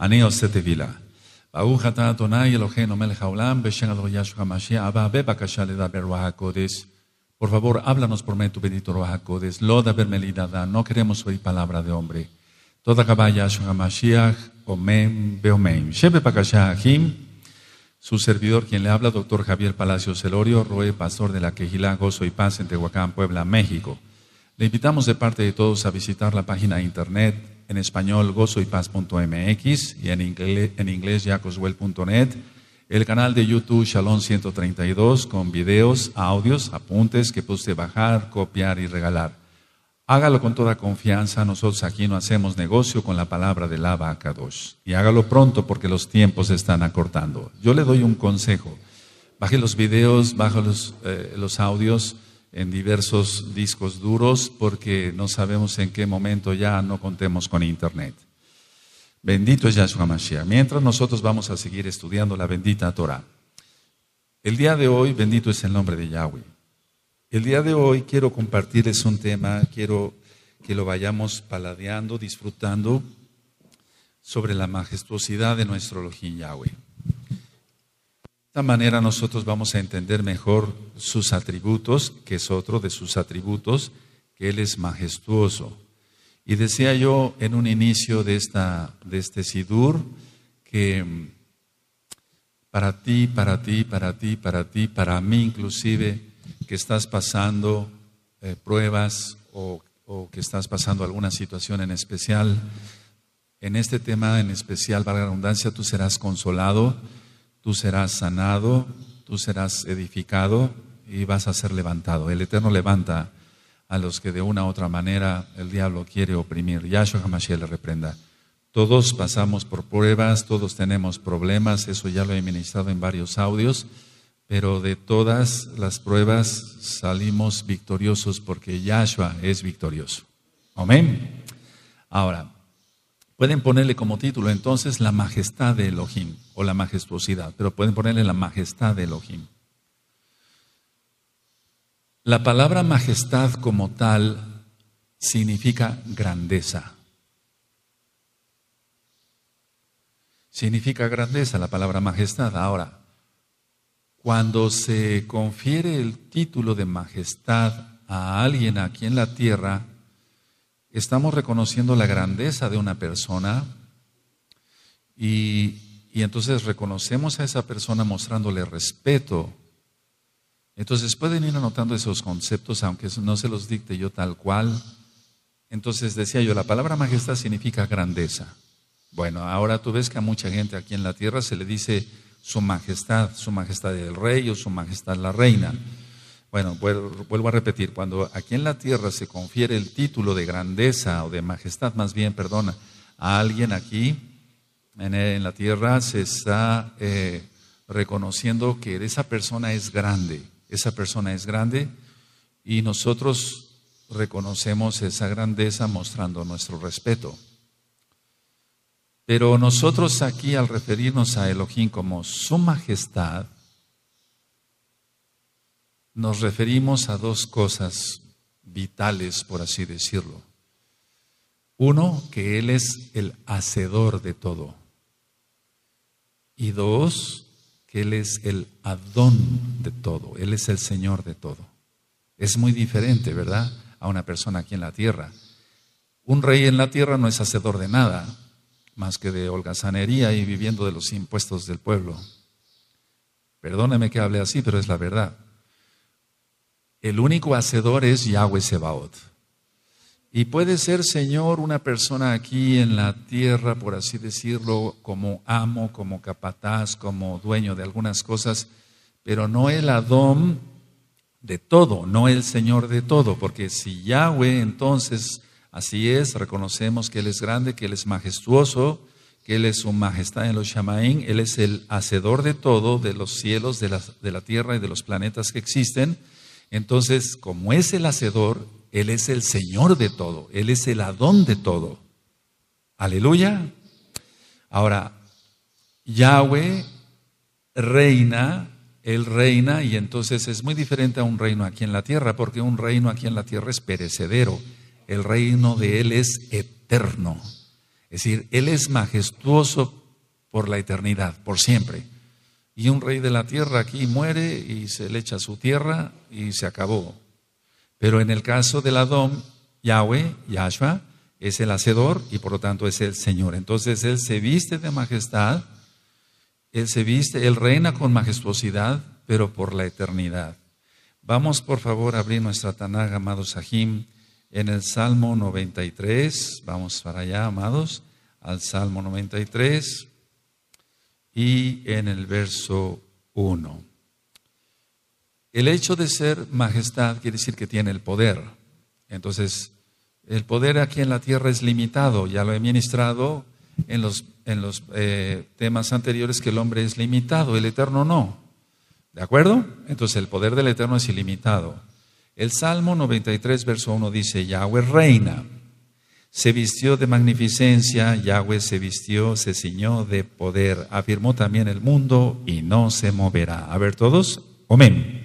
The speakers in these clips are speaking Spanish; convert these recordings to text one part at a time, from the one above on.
אני עושה תבילה. ברוך אתה אדוני אלוהינו מלך העולם, בשם אלוהי ישוע המשיח, Por favor, háblanos por medio tu bendito Roja Codes. Loda vermelidada, no queremos oír palabra de hombre. Toda caballa, Yahshua Mashiach, Omen, Beomen. Shebe Pakashahim, su servidor, quien le habla, doctor Javier Palacios Celorio, Roe, pastor de la Quejilá, soy Paz en Tehuacán, Puebla, México. Le invitamos de parte de todos a visitar la página internet en español gozoypaz.mx y en, en inglés jacoswell.net, el canal de YouTube Shalom 132 con videos, audios, apuntes que puede bajar, copiar y regalar. Hágalo con toda confianza, nosotros aquí no hacemos negocio con la palabra de Lava dos. Y hágalo pronto porque los tiempos se están acortando. Yo le doy un consejo. Baje los videos, baje los, eh, los audios en diversos discos duros porque no sabemos en qué momento ya no contemos con Internet. Bendito es Yahshua Mashiach. Mientras nosotros vamos a seguir estudiando la bendita Torah. El día de hoy, bendito es el nombre de Yahweh. El día de hoy quiero compartirles un tema, quiero que lo vayamos paladeando, disfrutando sobre la majestuosidad de nuestro Elohim Yahweh manera nosotros vamos a entender mejor sus atributos, que es otro de sus atributos, que Él es majestuoso. Y decía yo en un inicio de, esta, de este Sidur que mm, para ti, para ti, para ti, para ti, para mí inclusive, que estás pasando eh, pruebas o, o que estás pasando alguna situación en especial, en este tema en especial, valga la redundancia, tú serás consolado tú serás sanado, tú serás edificado y vas a ser levantado. El Eterno levanta a los que de una u otra manera el diablo quiere oprimir. Yahshua Hamashiach le reprenda. Todos pasamos por pruebas, todos tenemos problemas, eso ya lo he ministrado en varios audios, pero de todas las pruebas salimos victoriosos porque Yahshua es victorioso. Amén. Ahora, Pueden ponerle como título entonces la majestad de Elohim o la majestuosidad, pero pueden ponerle la majestad de Elohim. La palabra majestad como tal significa grandeza. Significa grandeza la palabra majestad. Ahora, cuando se confiere el título de majestad a alguien aquí en la tierra, estamos reconociendo la grandeza de una persona y, entonces reconocemos a esa persona mostrándole respeto. Entonces pueden ir anotando esos conceptos, aunque no se los dicte yo tal cual. Entonces decía yo, la palabra majestad significa grandeza. Bueno, ahora tú ves que a mucha gente aquí en la tierra se le dice su majestad, su majestad el rey o su majestad la reina. Bueno, vuelvo a repetir, cuando aquí en la tierra se confiere el título de grandeza o de majestad, más bien, perdona, a alguien aquí en, e, la tierra se está eh, reconociendo que esa persona es grande, esa persona es grande y nosotros reconocemos esa grandeza mostrando nuestro respeto. Pero nosotros aquí al referirnos a Elohim como su majestad, nos referimos a dos cosas vitales, por así decirlo. Uno, que Él es el hacedor de todo. Y dos, que Él es el Adón de todo. Él es el Señor de todo. Es muy diferente, ¿verdad? A una persona aquí en la tierra. Un rey en la tierra no es hacedor de nada, más que de holgazanería y viviendo de los impuestos del pueblo. Perdóneme que hable así, pero es la verdad. El único hacedor es Yahweh Sebaot. Y puede ser, Señor, una persona aquí en la tierra, por así decirlo, como amo, como capataz, como dueño de algunas cosas, pero no el Adón de todo, no el Señor de todo, porque si Yahweh entonces así es, reconocemos que Él es grande, que Él es majestuoso, que Él es su majestad en los Shamaín, Él es el hacedor de todo, de los cielos, de la, de la tierra y de los planetas que existen, entonces, como es el hacedor, Él es el Señor de todo, Él es el Adón de todo. Aleluya. Ahora, Yahweh reina, Él reina y entonces es muy diferente a un reino aquí en la tierra, porque un reino aquí en la tierra es perecedero, el reino de Él es eterno. Es decir, Él es majestuoso por la eternidad, por siempre y un rey de la tierra aquí muere y se le echa su tierra y se acabó. Pero en el caso del Adón, Yahweh, Yahshua, es el hacedor y por lo tanto es el Señor. Entonces Él se viste de majestad, Él se viste, Él reina con majestuosidad, pero por la eternidad. Vamos por favor a abrir nuestra Tanag, amados Sahim, en el Salmo 93. Vamos para allá, amados, al Salmo 93 y en el verso 1. El hecho de ser majestad quiere decir que tiene el poder. Entonces, el poder aquí en la tierra es limitado, ya lo he ministrado en los, en los eh, temas anteriores que el hombre es limitado, el eterno no. ¿De acuerdo? Entonces el poder del eterno es ilimitado. El Salmo 93, verso 1 dice, Yahweh reina. Se vistió de magnificencia, Yahweh se vistió, se ciñó de poder, afirmó también el mundo y no se moverá. A ver todos, amén.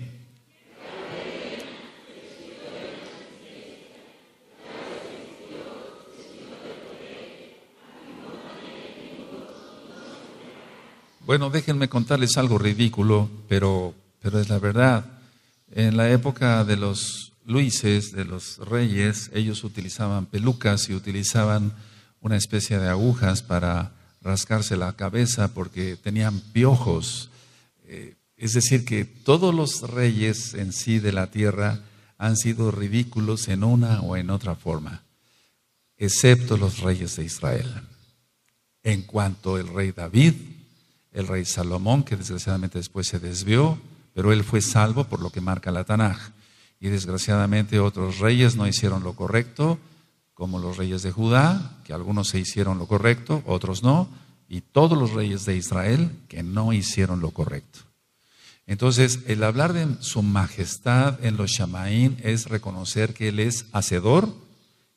Bueno, déjenme contarles algo ridículo, pero, pero es la verdad. En la época de los Luises, de los reyes, ellos utilizaban pelucas y utilizaban una especie de agujas para rascarse la cabeza porque tenían piojos. Eh, es decir, que todos los reyes en sí de la tierra han sido ridículos en una o en otra forma, excepto los reyes de Israel. En cuanto el rey David, el rey Salomón, que desgraciadamente después se desvió, pero él fue salvo por lo que marca la Tanaj. Y desgraciadamente otros reyes no hicieron lo correcto, como los reyes de Judá, que algunos se hicieron lo correcto, otros no, y todos los reyes de Israel que no hicieron lo correcto. Entonces, el hablar de su majestad en los Shamaín es reconocer que Él es hacedor,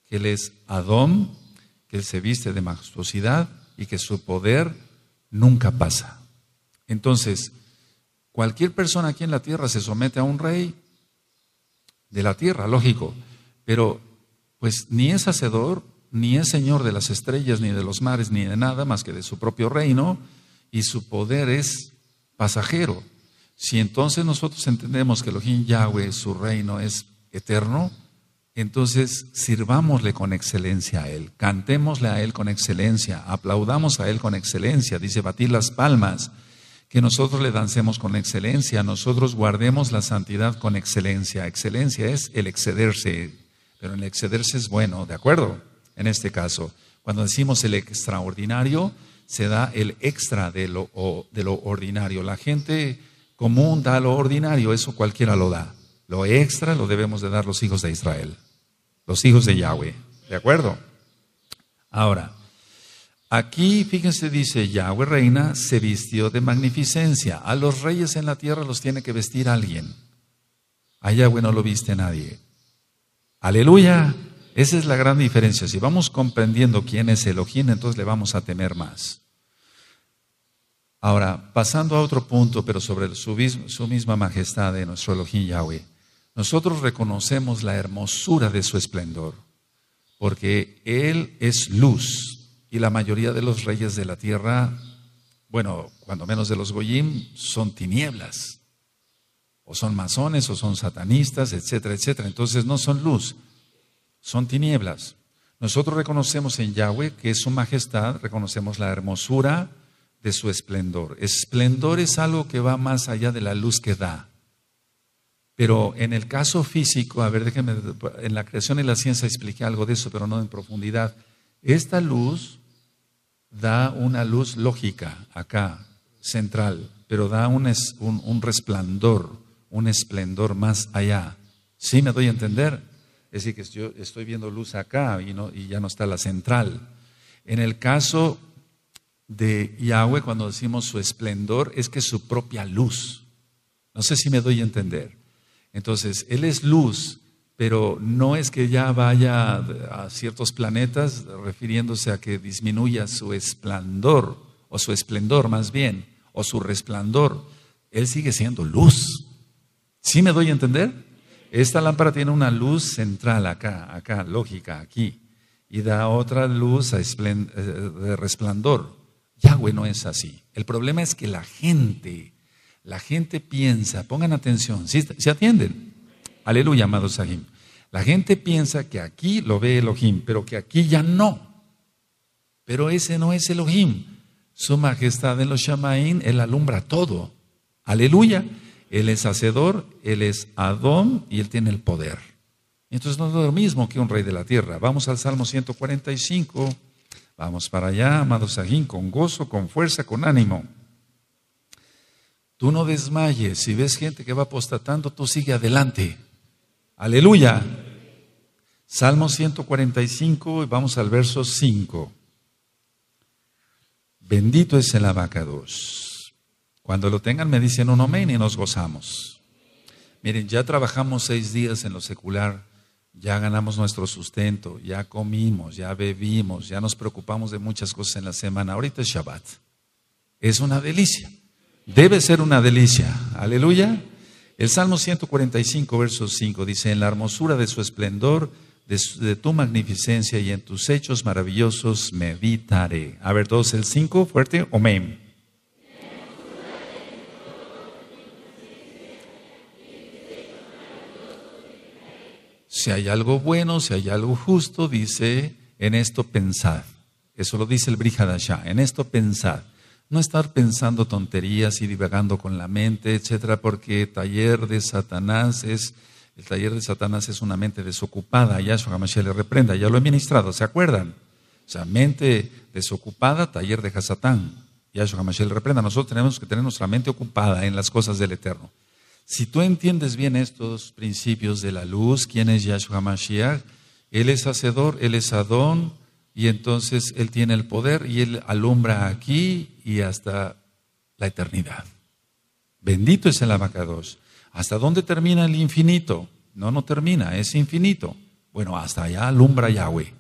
que Él es Adón, que Él se viste de majestuosidad y que su poder nunca pasa. Entonces, cualquier persona aquí en la tierra se somete a un rey de la tierra, lógico, pero pues ni es hacedor, ni es señor de las estrellas, ni de los mares, ni de nada más que de su propio reino, y su poder es pasajero. Si entonces nosotros entendemos que Elohim Yahweh, su reino es eterno, entonces sirvámosle con excelencia a Él, cantémosle a Él con excelencia, aplaudamos a Él con excelencia, dice batir las palmas, que nosotros le dancemos con excelencia, nosotros guardemos la santidad con excelencia. Excelencia es el excederse, pero el excederse es bueno, ¿de acuerdo? En este caso, cuando decimos el extraordinario, se da el extra de lo, de lo ordinario. La gente común da lo ordinario, eso cualquiera lo da. Lo extra lo debemos de dar los hijos de Israel, los hijos de Yahweh, ¿de acuerdo? Ahora, Aquí, fíjense, dice, Yahweh reina, se vistió de magnificencia. A los reyes en la tierra los tiene que vestir alguien. A Yahweh no lo viste nadie. Aleluya. Esa es la gran diferencia. Si vamos comprendiendo quién es Elohim, entonces le vamos a temer más. Ahora, pasando a otro punto, pero sobre su, su, misma majestad de nuestro Elohim Yahweh, nosotros reconocemos la hermosura de su esplendor, porque Él es luz y la mayoría de los reyes de la tierra, bueno, cuando menos de los Goyim, son tinieblas, o son masones, o son satanistas, etcétera, etcétera. Entonces no son luz, son tinieblas. Nosotros reconocemos en Yahweh que es su majestad, reconocemos la hermosura de su esplendor. Esplendor es algo que va más allá de la luz que da. Pero en el caso físico, a ver, déjenme, en la creación y la ciencia expliqué algo de eso, pero no en profundidad. Esta luz da una luz lógica acá, central, pero da un, resplandor, un esplendor más allá. ¿Sí me doy a entender? Es decir, que yo estoy viendo luz acá y, y ya no está la central. En el caso de Yahweh, cuando decimos su esplendor, es que su propia luz. No sé si me doy a entender. Entonces, Él es luz pero no es que ya vaya a ciertos planetas refiriéndose a que disminuya su esplendor, o su esplendor más bien, o su resplandor. Él sigue siendo luz. ¿Sí me doy a entender? Esta lámpara tiene una luz central acá, acá, lógica, aquí, y da otra luz eh, de resplandor. Yahweh no es así. El problema es que la gente, la gente piensa, pongan atención, si atienden, Aleluya, amado Sahim. La gente piensa que aquí lo ve Elohim, pero que aquí ya no. Pero ese no es Elohim. Su majestad en los Shamaín, Él alumbra todo. Aleluya. Él es hacedor, Él es Adón y Él tiene el poder. Entonces no es lo mismo que un rey de la tierra. Vamos al Salmo 145. Vamos para allá, amado Sahim, con gozo, con fuerza, con ánimo. Tú no desmayes. Si ves gente que va apostatando, tú sigue adelante. Aleluya. Salmo 145 vamos al verso 5. Bendito es el abacados. Cuando lo tengan me dicen un amén y nos gozamos. Miren, ya trabajamos seis días en lo secular, ya ganamos nuestro sustento, ya comimos, ya bebimos, ya nos preocupamos de muchas cosas en la semana. Ahorita es Shabbat. Es una delicia. Debe ser una delicia. Aleluya. El Salmo 145, verso 5 dice, en la hermosura de su esplendor, de, tu magnificencia y en tus hechos maravillosos meditaré. A ver, todos el 5, fuerte, amén. Si hay algo bueno, si hay algo justo, dice, en esto pensad. Eso lo dice el ya. en esto pensad. No estar pensando tonterías y divagando con la mente, etcétera, porque taller de Satanás es el taller de Satanás es una mente desocupada, Yahshua Hamashiach le reprenda, ya lo he ministrado, ¿se acuerdan? O sea, mente desocupada, taller de Hasatán, Yahshua Hamashiach le reprenda. Nosotros tenemos que tener nuestra mente ocupada en las cosas del Eterno. Si tú entiendes bien estos principios de la luz, quién es Yahshua Hamashiach, Él es Hacedor, Él es Adón, y entonces Él tiene el poder y Él alumbra aquí y hasta la eternidad. Bendito es el abacados. ¿Hasta dónde termina el infinito? No, no termina, es infinito. Bueno, hasta allá alumbra Yahweh.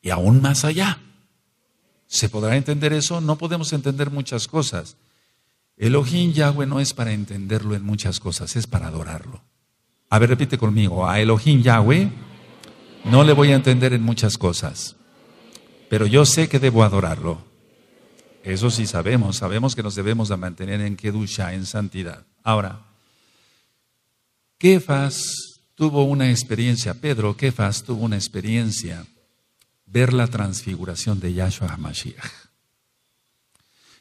Y aún más allá. ¿Se podrá entender eso? No podemos entender muchas cosas. Elohim Yahweh no es para entenderlo en muchas cosas, es para adorarlo. A ver, repite conmigo, a Elohim Yahweh no le voy a entender en muchas cosas pero yo sé que debo adorarlo. Eso sí sabemos, sabemos que nos debemos de mantener en Kedusha, en santidad. Ahora, Kefas tuvo una experiencia, Pedro Kefas tuvo una experiencia, ver la transfiguración de Yahshua HaMashiach.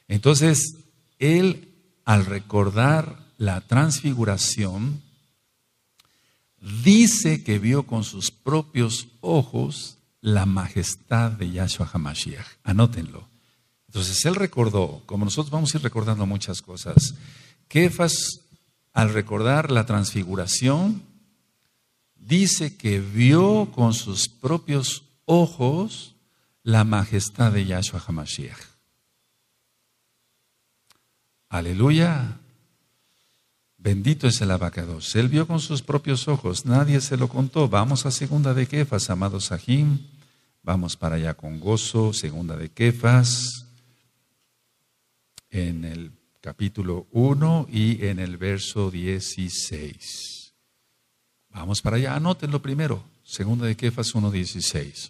Entonces, él al recordar la transfiguración, dice que vio con sus propios ojos la majestad de Yahshua HaMashiach. Anótenlo. Entonces él recordó, como nosotros vamos a ir recordando muchas cosas, Kefas al recordar la transfiguración dice que vio con sus propios ojos la majestad de Yahshua HaMashiach. Aleluya. Bendito es el se Él vio con sus propios ojos, nadie se lo contó. Vamos a segunda de Kefas, amado Sahim. Vamos para allá con gozo, segunda de Quefas. en el capítulo 1 y en el verso 16. Vamos para allá, anótenlo primero, segunda de Kefas 1.16.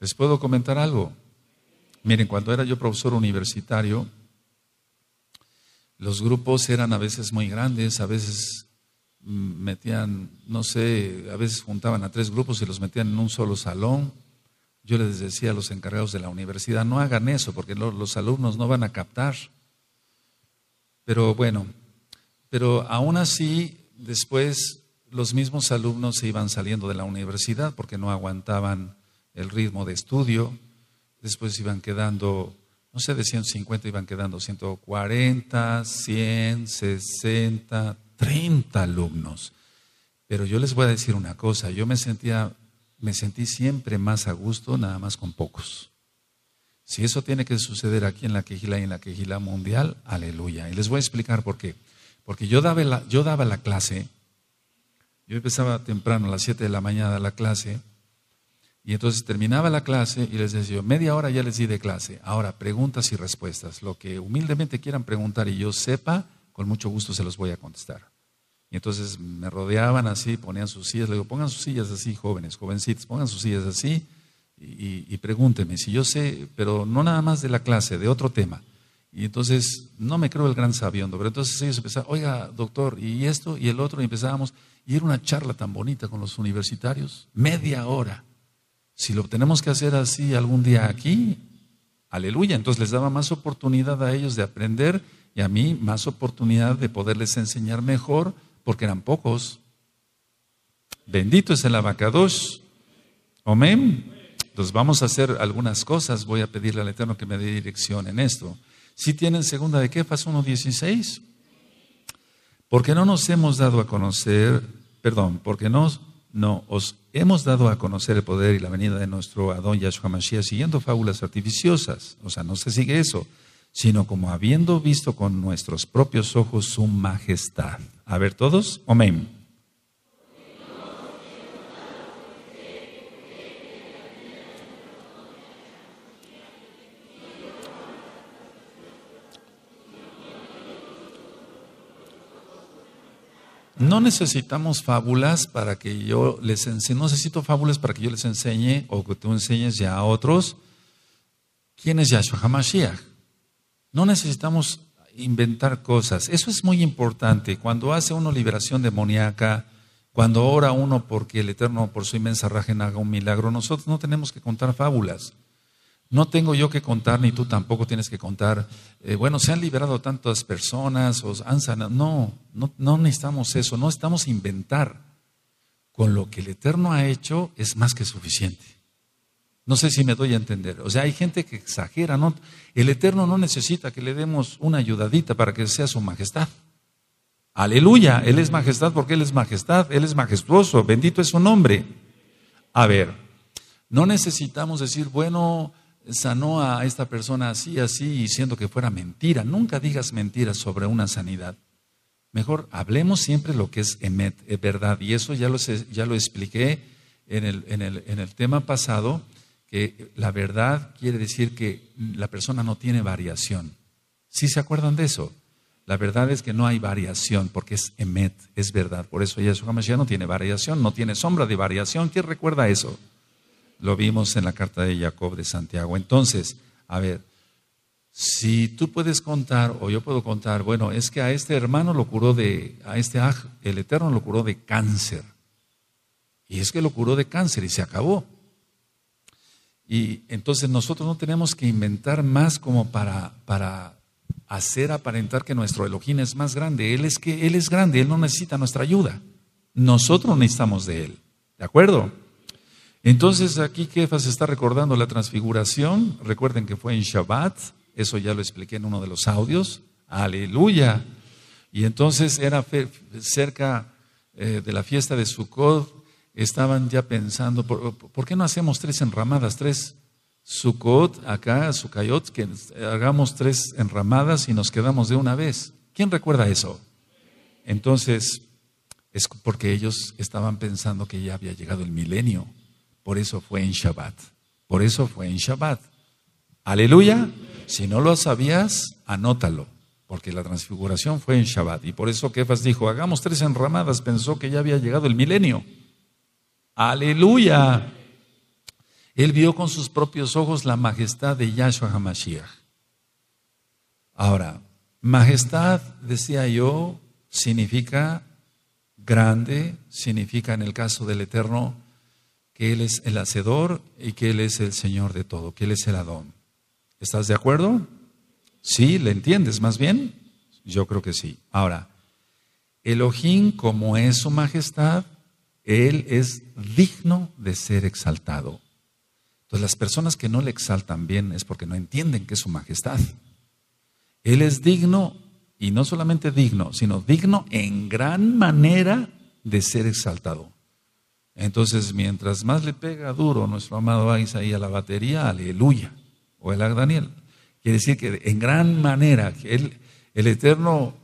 ¿Les puedo comentar algo? Miren, cuando era yo profesor universitario, los grupos eran a veces muy grandes, a veces mm, metían, no sé, a veces juntaban a tres grupos y los metían en un solo salón. Yo les decía a los encargados de la universidad, no hagan eso porque los alumnos no van a captar. Pero bueno, pero aún así, después los mismos alumnos se iban saliendo de la universidad porque no aguantaban el ritmo de estudio, después iban quedando no sé, de 150 iban quedando 140, 100, 60, 30 alumnos. Pero yo les voy a decir una cosa, yo me sentía me sentí siempre más a gusto nada más con pocos. Si eso tiene que suceder aquí en la quejila y en la quejila mundial, aleluya. Y les voy a explicar por qué. Porque yo daba la, yo daba la clase, yo empezaba temprano a las 7 de la mañana la clase, y entonces terminaba la clase y les decía, media hora ya les di de clase. Ahora, preguntas y respuestas. Lo que humildemente quieran preguntar y yo sepa, con mucho gusto se los voy a contestar. Y entonces me rodeaban así, ponían sus sillas. Le digo, pongan sus sillas así, jóvenes, jovencitos, pongan sus sillas así y, y pregúntenme. Si yo sé, pero no nada más de la clase, de otro tema. Y entonces, no me creo el gran sabiondo, pero entonces ellos empezaban, oiga, doctor, y esto y el otro, y empezábamos. Y era una charla tan bonita con los universitarios, media hora si lo tenemos que hacer así algún día aquí, aleluya. Entonces les daba más oportunidad a ellos de aprender y a mí más oportunidad de poderles enseñar mejor porque eran pocos. Bendito es el abacados. Amén. Entonces vamos a hacer algunas cosas. Voy a pedirle al Eterno que me dé dirección en esto. Si tienen segunda de Kefas 1.16. Porque no nos hemos dado a conocer, perdón, porque no no, os hemos dado a conocer el poder y la venida de nuestro Adón Yahshua Mashiach siguiendo fábulas artificiosas. O sea, no se sigue eso, sino como habiendo visto con nuestros propios ojos su majestad. A ver, todos, amén. No necesitamos fábulas para que yo les enseñe, no necesito fábulas para que yo les enseñe o que tú enseñes ya a otros quién es Yahshua HaMashiach. No necesitamos inventar cosas. Eso es muy importante. Cuando hace uno liberación demoníaca, cuando ora uno porque el Eterno por su inmensa rajen haga un milagro, nosotros no tenemos que contar fábulas. No tengo yo que contar, ni tú tampoco tienes que contar, eh, bueno, se han liberado tantas personas, o han sanado. No, no, no necesitamos eso, no estamos inventar. Con lo que el Eterno ha hecho es más que suficiente. No sé si me doy a entender. O sea, hay gente que exagera, ¿no? El Eterno no necesita que le demos una ayudadita para que sea su majestad. Aleluya, Él es majestad porque Él es majestad, Él es majestuoso, bendito es su nombre. A ver, no necesitamos decir, bueno, sanó a esta persona así, así, diciendo que fuera mentira. Nunca digas mentiras sobre una sanidad. Mejor hablemos siempre lo que es emet, es verdad. Y eso ya lo, ya lo expliqué en el, tema pasado, que la verdad quiere decir que la persona no tiene variación. ¿Sí se acuerdan de eso? La verdad es que no hay variación, porque es emet, es verdad. Por eso ella Mashiach no tiene variación, no tiene sombra de variación. ¿Quién recuerda eso? Lo vimos en la carta de Jacob de Santiago. Entonces, a ver, si tú puedes contar o yo puedo contar, bueno, es que a este hermano lo curó de, a este aj, el Eterno lo curó de cáncer. Y es que lo curó de cáncer y se acabó. Y entonces nosotros no tenemos que inventar más como para, para hacer aparentar que nuestro Elohim es más grande. Él es que Él es grande, Él no necesita nuestra ayuda. Nosotros necesitamos de Él. ¿De acuerdo? Entonces aquí Kefas está recordando la transfiguración. Recuerden que fue en Shabbat. Eso ya lo expliqué en uno de los audios. Aleluya. Y entonces era cerca eh, de la fiesta de Sukkot. Estaban ya pensando, ¿por, qué no hacemos tres enramadas? Tres Sukkot acá, Sukayot. que hagamos tres enramadas y nos quedamos de una vez. ¿Quién recuerda eso? Entonces, es porque ellos estaban pensando que ya había llegado el milenio. Por eso fue en Shabbat. Por eso fue en Shabbat. Aleluya. Si no lo sabías, anótalo, porque la transfiguración fue en Shabbat. Y por eso Kefas dijo, hagamos tres enramadas. Pensó que ya había llegado el milenio. Aleluya. Él vio con sus propios ojos la majestad de Yahshua Hamashiach. Ahora, majestad, decía yo, significa grande, significa en el caso del Eterno que Él es el hacedor y que Él es el Señor de todo, que Él es el Adón. ¿Estás de acuerdo? Sí, ¿le entiendes más bien? Yo creo que sí. Ahora, Elohim, como es su majestad, Él es digno de ser exaltado. Entonces, las personas que no le exaltan bien es porque no entienden que es su majestad. Él es digno, y no solamente digno, sino digno en gran manera de ser exaltado. Entonces, mientras más le pega duro nuestro amado Isaías a la batería, aleluya, o el Daniel. Quiere decir que en gran manera él, el Eterno,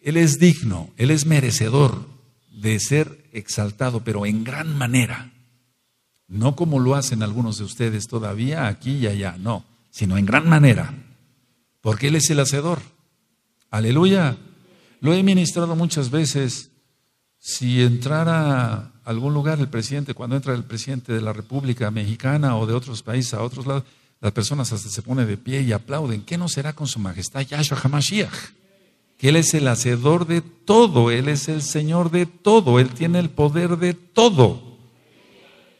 Él es digno, Él es merecedor de ser exaltado, pero en gran manera. No como lo hacen algunos de ustedes todavía aquí y allá, no, sino en gran manera. Porque Él es el hacedor. Aleluya. Lo he ministrado muchas veces. Si entrara algún lugar el presidente, cuando entra el presidente de la República Mexicana o de otros países a otros lados, las personas hasta se ponen de pie y aplauden. ¿Qué no será con su majestad Yahshua Hamashiach? Que Él es el hacedor de todo, Él es el Señor de todo, Él tiene el poder de todo.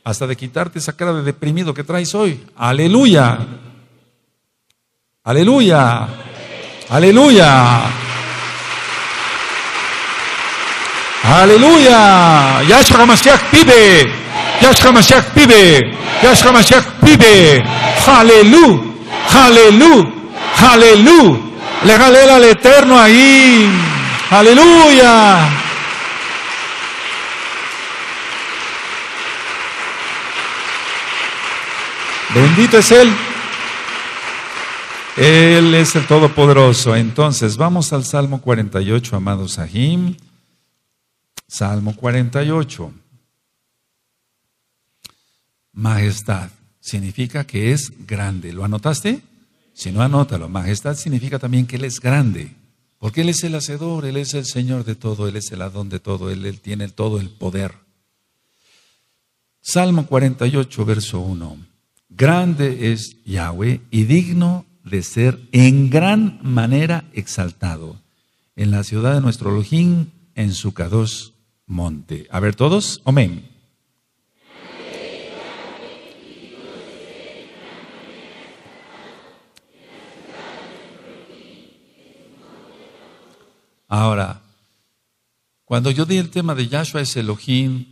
Hasta de quitarte esa cara de deprimido que traes hoy. Aleluya. Aleluya. Aleluya. Aleluya. Yahshua Mashiach vive. Yahshua Mashiach vive. Yahshua Mashiach pide, Aleluya. Aleluya. Aleluya. Le al Eterno ahí. Aleluya. Bendito es Él. Él es el Todopoderoso. Entonces, vamos al Salmo 48, amados Ahim. Salmo 48. Majestad significa que es grande. ¿Lo anotaste? Si no, anótalo. Majestad significa también que Él es grande. Porque Él es el hacedor, Él es el Señor de todo, Él es el Adón de todo, Él, tiene todo el poder. Salmo 48, verso 1. Grande es Yahweh y digno de ser en gran manera exaltado en la ciudad de nuestro Elohim, en su monte. A ver todos, amén. Ahora, cuando yo di el tema de Yahshua es Elohim,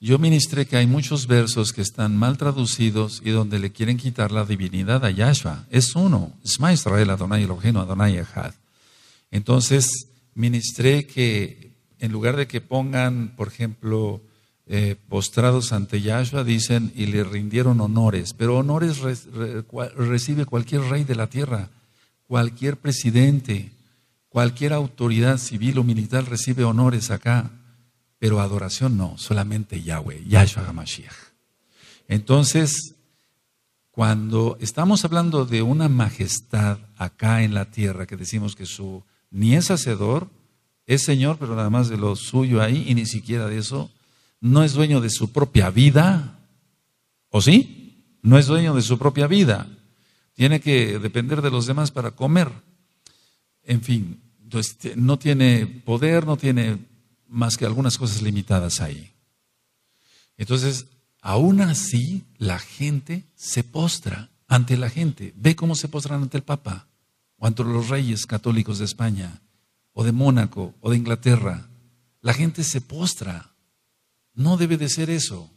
yo ministré que hay muchos versos que están mal traducidos y donde le quieren quitar la divinidad a Yahshua. Es uno, es más Israel, Adonai Elohim, Adonai Echad. Entonces, ministré que en lugar de que pongan, por ejemplo, eh, postrados ante Yahshua, dicen y le rindieron honores, pero honores recibe cualquier rey de la tierra, cualquier presidente, cualquier autoridad civil o militar recibe honores acá, pero adoración no, solamente Yahweh, Yahshua HaMashiach. Entonces, cuando estamos hablando de una majestad acá en la tierra, que decimos que su ni es hacedor, es Señor, pero nada más de lo suyo ahí, y ni siquiera de eso, no es dueño de su propia vida, ¿o sí? No es dueño de su propia vida, tiene que depender de los demás para comer, en fin, pues, no tiene poder, no tiene más que algunas cosas limitadas ahí. Entonces, aún así, la gente se postra ante la gente. Ve cómo se postran ante el Papa o los reyes católicos de España, o de Mónaco, o de Inglaterra. La gente se postra. No debe de ser eso.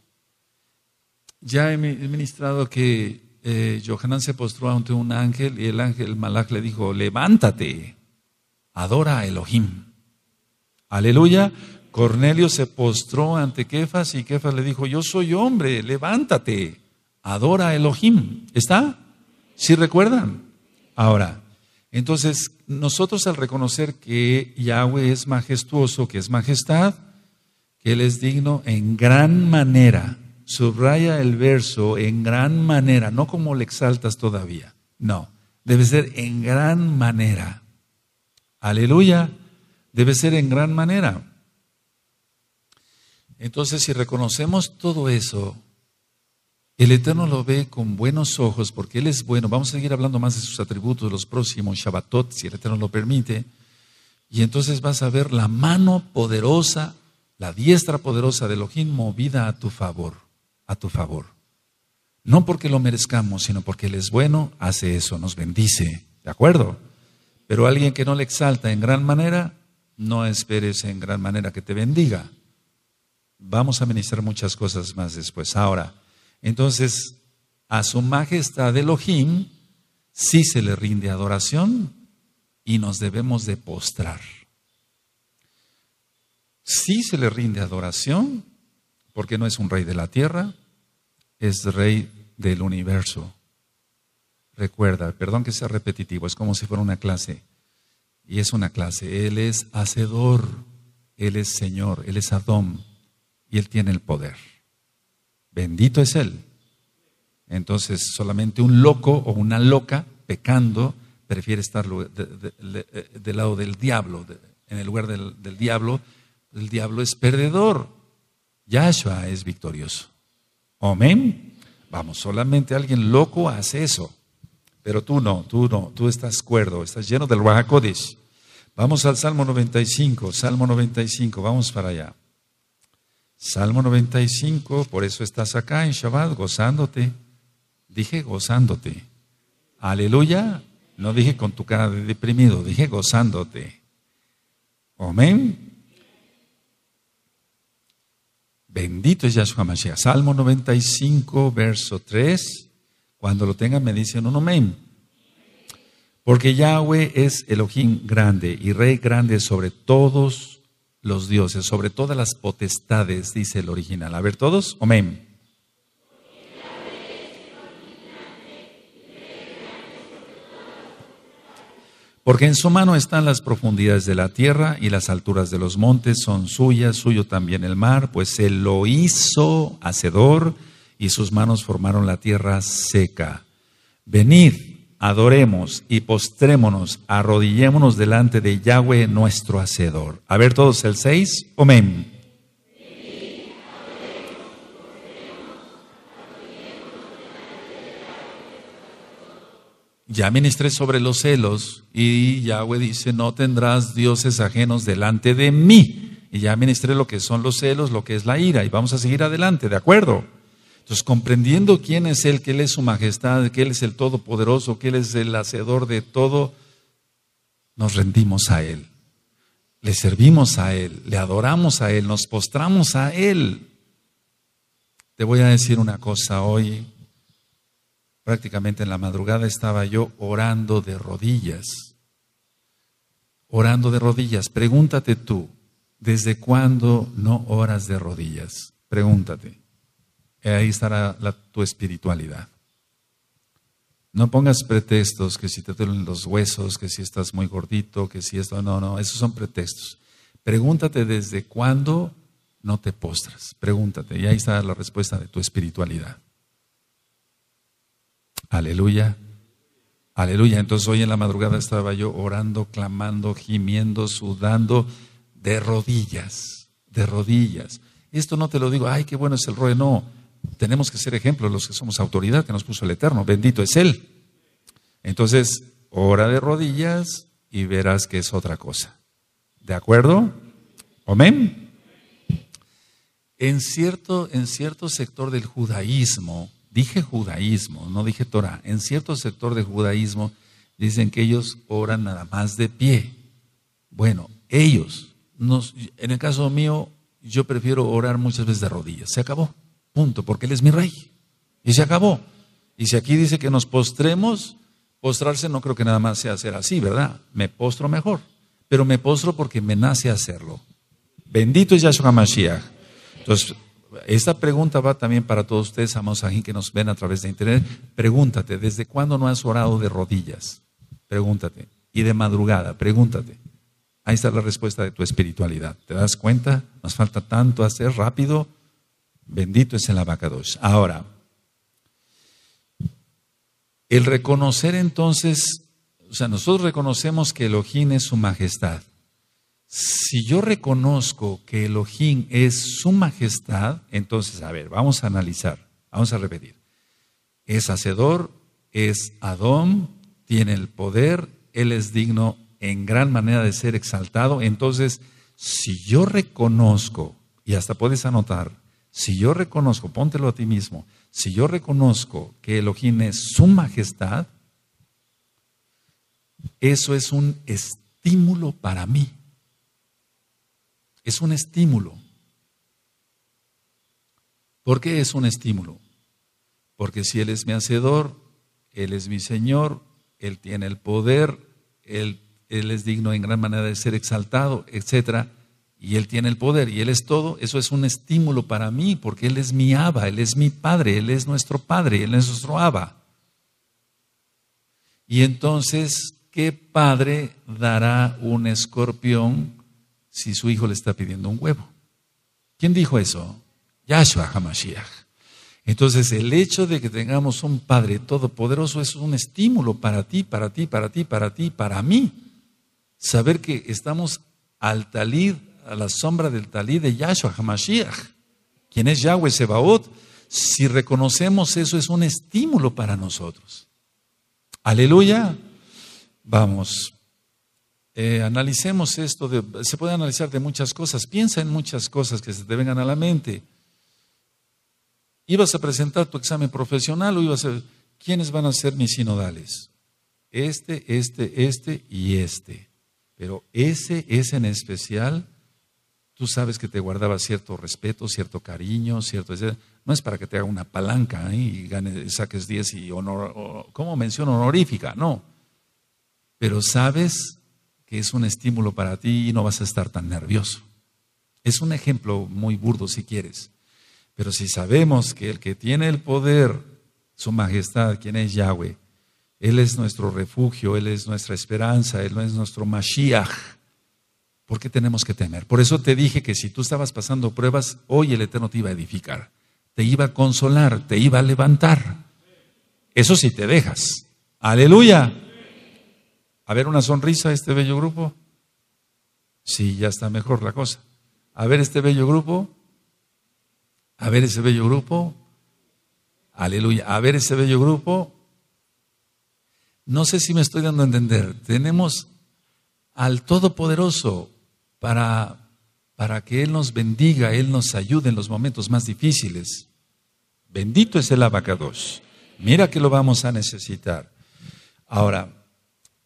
Ya he ministrado que eh, se postró ante un ángel y el ángel Malach le dijo, levántate, adora a Elohim. Aleluya. Cornelio se postró ante Kefas y Kefas le dijo, yo soy hombre, levántate, adora a Elohim. ¿Está? ¿Sí recuerdan? Ahora, entonces, nosotros al reconocer que Yahweh es majestuoso, que es majestad, que Él es digno en gran manera, subraya el verso en gran manera, no como le exaltas todavía, no, debe ser en gran manera. Aleluya, debe ser en gran manera. Entonces, si reconocemos todo eso, el Eterno lo ve con buenos ojos porque Él es bueno. Vamos a seguir hablando más de sus atributos los próximos Shabbatot, si el Eterno lo permite. Y entonces vas a ver la mano poderosa, la diestra poderosa de Elohim movida a tu favor, a tu favor. No porque lo merezcamos, sino porque Él es bueno, hace eso, nos bendice. ¿De acuerdo? Pero alguien que no le exalta en gran manera, no esperes en gran manera que te bendiga. Vamos a ministrar muchas cosas más después. Ahora. Entonces, a su majestad Elohim sí se le rinde adoración y nos debemos de postrar. Sí se le rinde adoración porque no es un rey de la tierra, es rey del universo. Recuerda, perdón que sea repetitivo, es como si fuera una clase. Y es una clase. Él es hacedor, Él es Señor, Él es Adón y Él tiene el poder. Bendito es Él. Entonces, solamente un loco o una loca pecando prefiere estar eh, del lado del diablo, en el lugar del, diablo. El diablo es perdedor. Yahshua es victorioso. Amén. Vamos, solamente alguien loco hace eso. Pero tú no, tú no, tú estás cuerdo, estás lleno del Ruach Vamos al Salmo 95, Salmo 95, vamos para allá. Salmo 95, por eso estás acá en Shabbat, gozándote. Dije gozándote. Aleluya. No dije con tu cara de deprimido, dije gozándote. Amén. Bendito es Yahshua Mashiach. Salmo 95, verso 3. Cuando lo tengan, me dicen un amén. Porque Yahweh es Elohim grande y Rey grande sobre todos los dioses, sobre todas las potestades, dice el original. A ver todos, amén. Porque en su mano están las profundidades de la tierra y las alturas de los montes son suyas, suyo también el mar, pues él lo hizo hacedor y sus manos formaron la tierra seca. Venid, adoremos y postrémonos, arrodillémonos delante de Yahweh nuestro Hacedor. A ver todos el 6, amén. Ya ministré sobre los celos y Yahweh dice, no tendrás dioses ajenos delante de mí. Y ya ministré lo que son los celos, lo que es la ira. Y vamos a seguir adelante, ¿de acuerdo? Entonces, comprendiendo quién es Él, que Él es su majestad, que Él es el Todopoderoso, que Él es el hacedor de todo, nos rendimos a Él, le servimos a Él, le adoramos a Él, nos postramos a Él. Te voy a decir una cosa hoy, prácticamente en la madrugada estaba yo orando de rodillas, orando de rodillas. Pregúntate tú, ¿desde cuándo no oras de rodillas? Pregúntate. Eh, ahí estará tu espiritualidad. No pongas pretextos que si te duelen los huesos, que si estás muy gordito, que si esto, no, no, esos son pretextos. Pregúntate desde cuándo no te postras. Pregúntate, y ahí está la respuesta de tu espiritualidad. Aleluya. Aleluya. Entonces hoy en la madrugada estaba yo orando, clamando, gimiendo, sudando de rodillas, de rodillas. Esto no te lo digo, ay, qué bueno es el roe, no. Tenemos que ser ejemplos los que somos autoridad que nos puso el Eterno. Bendito es Él. Entonces, ora de rodillas y verás que es otra cosa. ¿De acuerdo? Amén. En cierto, en cierto sector del judaísmo, dije judaísmo, no dije Torah, en cierto sector del judaísmo dicen que ellos oran nada más de pie. Bueno, ellos, en el caso mío, yo prefiero orar muchas veces de rodillas. Se acabó. Punto, porque Él es mi rey. Y se acabó. Y si aquí dice que nos postremos, postrarse no creo que nada más sea hacer así, ¿verdad? Me postro mejor. Pero me postro porque me nace hacerlo. Bendito es Yahshua Mashiach. Entonces, esta pregunta va también para todos ustedes, amados ajín, que nos ven a través de internet. Pregúntate, ¿desde cuándo no has orado de rodillas? Pregúntate. Y de madrugada, pregúntate. Ahí está la respuesta de tu espiritualidad. ¿Te das cuenta? Nos falta tanto hacer rápido. Bendito es el abacados. Ahora, el reconocer entonces, o sea, nosotros reconocemos que Elohim es su majestad. Si yo reconozco que Elohim es su majestad, entonces, a ver, vamos a analizar, vamos a repetir. Es hacedor, es Adón, tiene el poder, él es digno en gran manera de ser exaltado. Entonces, si yo reconozco, y hasta puedes anotar, si yo reconozco, póntelo a ti mismo, si yo reconozco que Elohim es su majestad, eso es un estímulo para mí. Es un estímulo. ¿Por qué es un estímulo? Porque si Él es mi hacedor, Él es mi Señor, Él tiene el poder, Él, él es digno en gran manera de ser exaltado, etcétera y Él tiene el poder y Él es todo, eso es un estímulo para mí, porque Él es mi Abba, Él es mi Padre, Él es nuestro Padre, Él es nuestro Abba. Y entonces, ¿qué padre dará un escorpión si su hijo le está pidiendo un huevo? ¿Quién dijo eso? Yahshua HaMashiach. Entonces, el hecho de que tengamos un Padre todopoderoso es un estímulo para ti, para ti, para ti, para ti, para mí. Saber que estamos al talid a la sombra del talí de Yahshua HaMashiach, quien es Yahweh Sebaot. Si reconocemos eso, es un estímulo para nosotros. Aleluya. Vamos. Eh, analicemos esto. se puede analizar de muchas cosas. Piensa en muchas cosas que se te vengan a la mente. ¿Ibas a presentar tu examen profesional o ibas a.? ¿Quiénes van a ser mis sinodales? Este, este, este y este. Pero ese es en especial Tú sabes que te guardaba cierto respeto, cierto cariño, cierto... No es para que te haga una palanca ¿eh? y saques 10 y honor... ¿Cómo mención honorífica? No. Pero sabes que es un estímulo para ti y no vas a estar tan nervioso. Es un ejemplo muy burdo si quieres. Pero si sabemos que el que tiene el poder, su majestad, quien es Yahweh, Él es nuestro refugio, Él es nuestra esperanza, Él es nuestro Mashiach, ¿Por qué tenemos que temer? Por eso te dije que si tú estabas pasando pruebas, hoy el Eterno te iba a edificar, te iba a consolar, te iba a levantar. Eso sí te dejas. Aleluya. A ver una sonrisa a este bello grupo. Sí, ya está mejor la cosa. A ver este bello grupo. A ver ese bello grupo. Aleluya. A ver ese bello grupo. No sé si me estoy dando a entender. Tenemos al Todopoderoso para, que Él nos bendiga, Él nos ayude en los momentos más difíciles. Bendito es el abacados. Mira que lo vamos a necesitar. Ahora,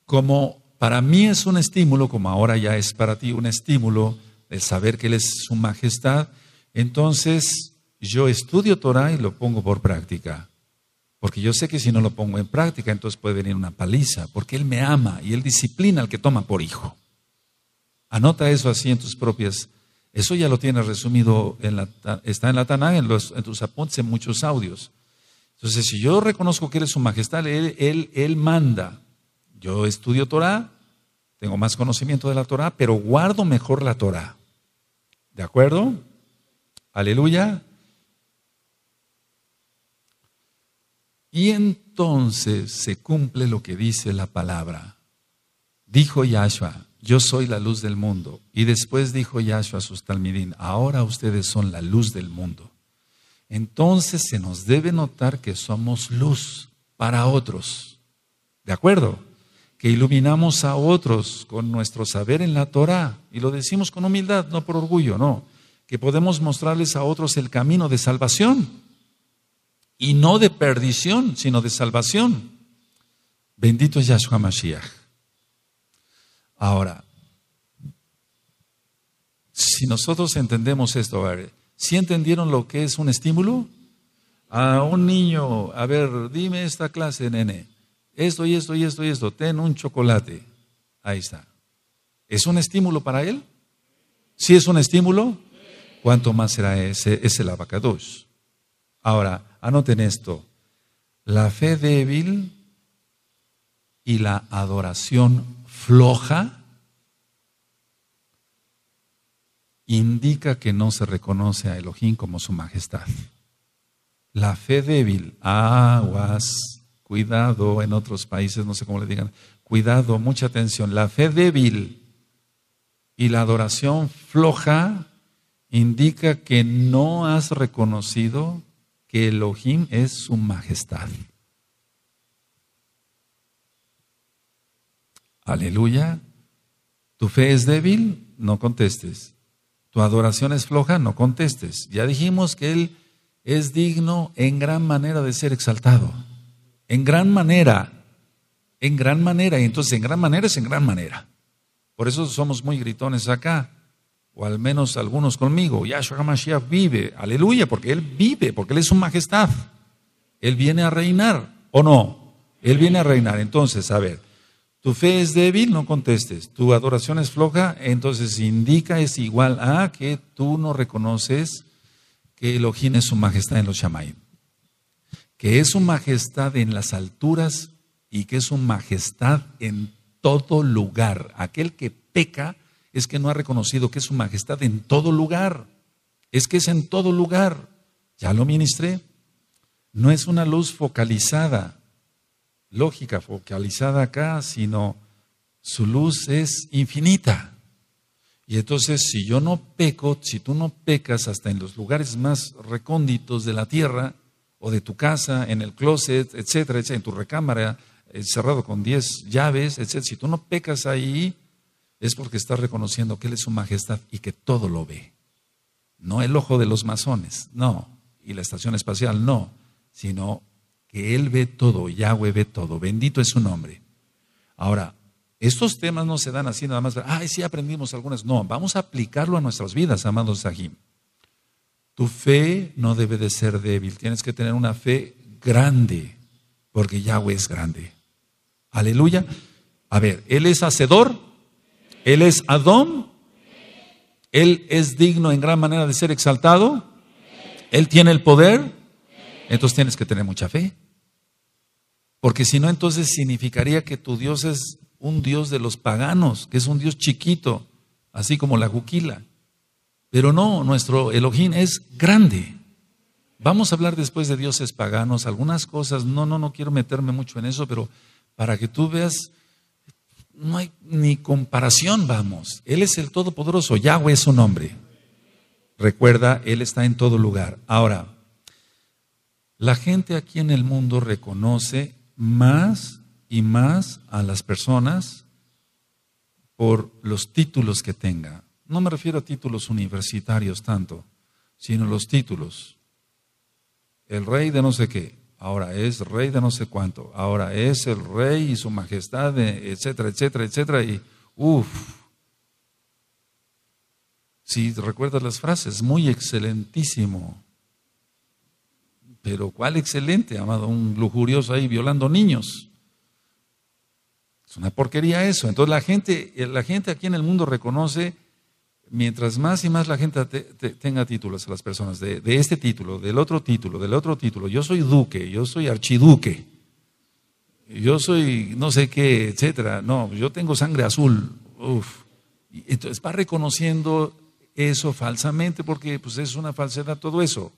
como para mí es un estímulo, como ahora ya es para ti un estímulo, el saber que Él es su majestad, entonces yo estudio Torah y lo pongo por práctica. Porque yo sé que si no lo pongo en práctica, entonces puede venir una paliza, porque Él me ama y Él disciplina al que toma por hijo. Anota eso así en tus propias. Eso ya lo tienes resumido, en la, está en la Taná, en, tus apuntes, en muchos audios. Entonces, si yo reconozco que eres su majestad, él, él, él manda. Yo estudio Torah, tengo más conocimiento de la Torah, pero guardo mejor la Torah. ¿De acuerdo? Aleluya. Y entonces se cumple lo que dice la palabra. Dijo Yahshua, yo soy la luz del mundo. Y después dijo Yahshua a sus talmidín, ahora ustedes son la luz del mundo. Entonces se nos debe notar que somos luz para otros. ¿De acuerdo? Que iluminamos a otros con nuestro saber en la Torah. Y lo decimos con humildad, no por orgullo, no. Que podemos mostrarles a otros el camino de salvación. Y no de perdición, sino de salvación. Bendito es Yahshua Mashiach. Ahora, si nosotros entendemos esto, a ver, ¿si ¿sí entendieron lo que es un estímulo? A un niño, a ver, dime esta clase, nene, esto y esto y esto y esto, ten un chocolate. Ahí está. ¿Es un estímulo para él? Si es un estímulo, ¿cuánto más será ese, ese abacados Ahora, anoten esto. La fe débil y la adoración floja, indica que no se reconoce a Elohim como su majestad. La fe débil, aguas, cuidado, en otros países, no sé cómo le digan, cuidado, mucha atención. La fe débil y la adoración floja indica que no has reconocido que Elohim es su majestad. Aleluya. ¿Tu fe es débil? No contestes. ¿Tu adoración es floja? No contestes. Ya dijimos que Él es digno en gran manera de ser exaltado. En gran manera. En gran manera. Y entonces en gran manera es en gran manera. Por eso somos muy gritones acá. O al menos algunos conmigo. Yahshua HaMashiach vive. Aleluya. Porque Él vive. Porque Él es su majestad. Él viene a reinar. ¿O no? Él viene a reinar. Entonces, a ver. Tu fe es débil, no contestes. Tu adoración es floja, entonces indica es igual a que tú no reconoces que Elohim es su majestad en los Shamayim. Que es su majestad en las alturas y que es su majestad en todo lugar. Aquel que peca es que no ha reconocido que es su majestad en todo lugar. Es que es en todo lugar. Ya lo ministré. No es una luz focalizada, lógica focalizada acá, sino su luz es infinita. Y entonces, si yo no peco, si tú no pecas hasta en los lugares más recónditos de la tierra, o de tu casa, en el closet, etcétera, en tu recámara, cerrado con diez llaves, etcétera, si tú no pecas ahí, es porque estás reconociendo que Él es su majestad y que todo lo ve. No el ojo de los masones, no, y la estación espacial, no, sino él ve todo, Yahweh ve todo, bendito es su nombre. Ahora, estos temas no se dan así nada más, ay, sí aprendimos algunas, no, vamos a aplicarlo a nuestras vidas, amados Sahim. Tu fe no debe de ser débil, tienes que tener una fe grande, porque Yahweh es grande. Aleluya. A ver, Él es hacedor, Él es Adón, Él es digno en gran manera de ser exaltado, Él tiene el poder, entonces tienes que tener mucha fe. Porque si no, entonces significaría que tu Dios es un Dios de los paganos, que es un Dios chiquito, así como la juquila. Pero no, nuestro Elohim es grande. Vamos a hablar después de dioses paganos, algunas cosas, no, no, no quiero meterme mucho en eso, pero para que tú veas, no hay ni comparación, vamos. Él es el Todopoderoso, Yahweh es su nombre. Recuerda, Él está en todo lugar. Ahora, la gente aquí en el mundo reconoce más y más a las personas por los títulos que tenga. No me refiero a títulos universitarios tanto, sino los títulos. El rey de no sé qué, ahora es rey de no sé cuánto, ahora es el rey y su majestad, etcétera, etcétera, etcétera. Y uff, si recuerdas las frases, muy excelentísimo, pero cuál excelente, amado, un lujurioso ahí violando niños. Es una porquería eso. Entonces la gente, eh, la gente aquí en el mundo reconoce, mientras más y más la gente tenga títulos a las personas, de, este título, del otro título, del otro título, yo soy duque, yo soy archiduque, yo soy no sé qué, etcétera. No, yo tengo sangre azul. Uf. Entonces va reconociendo eso falsamente porque pues es una falsedad todo eso.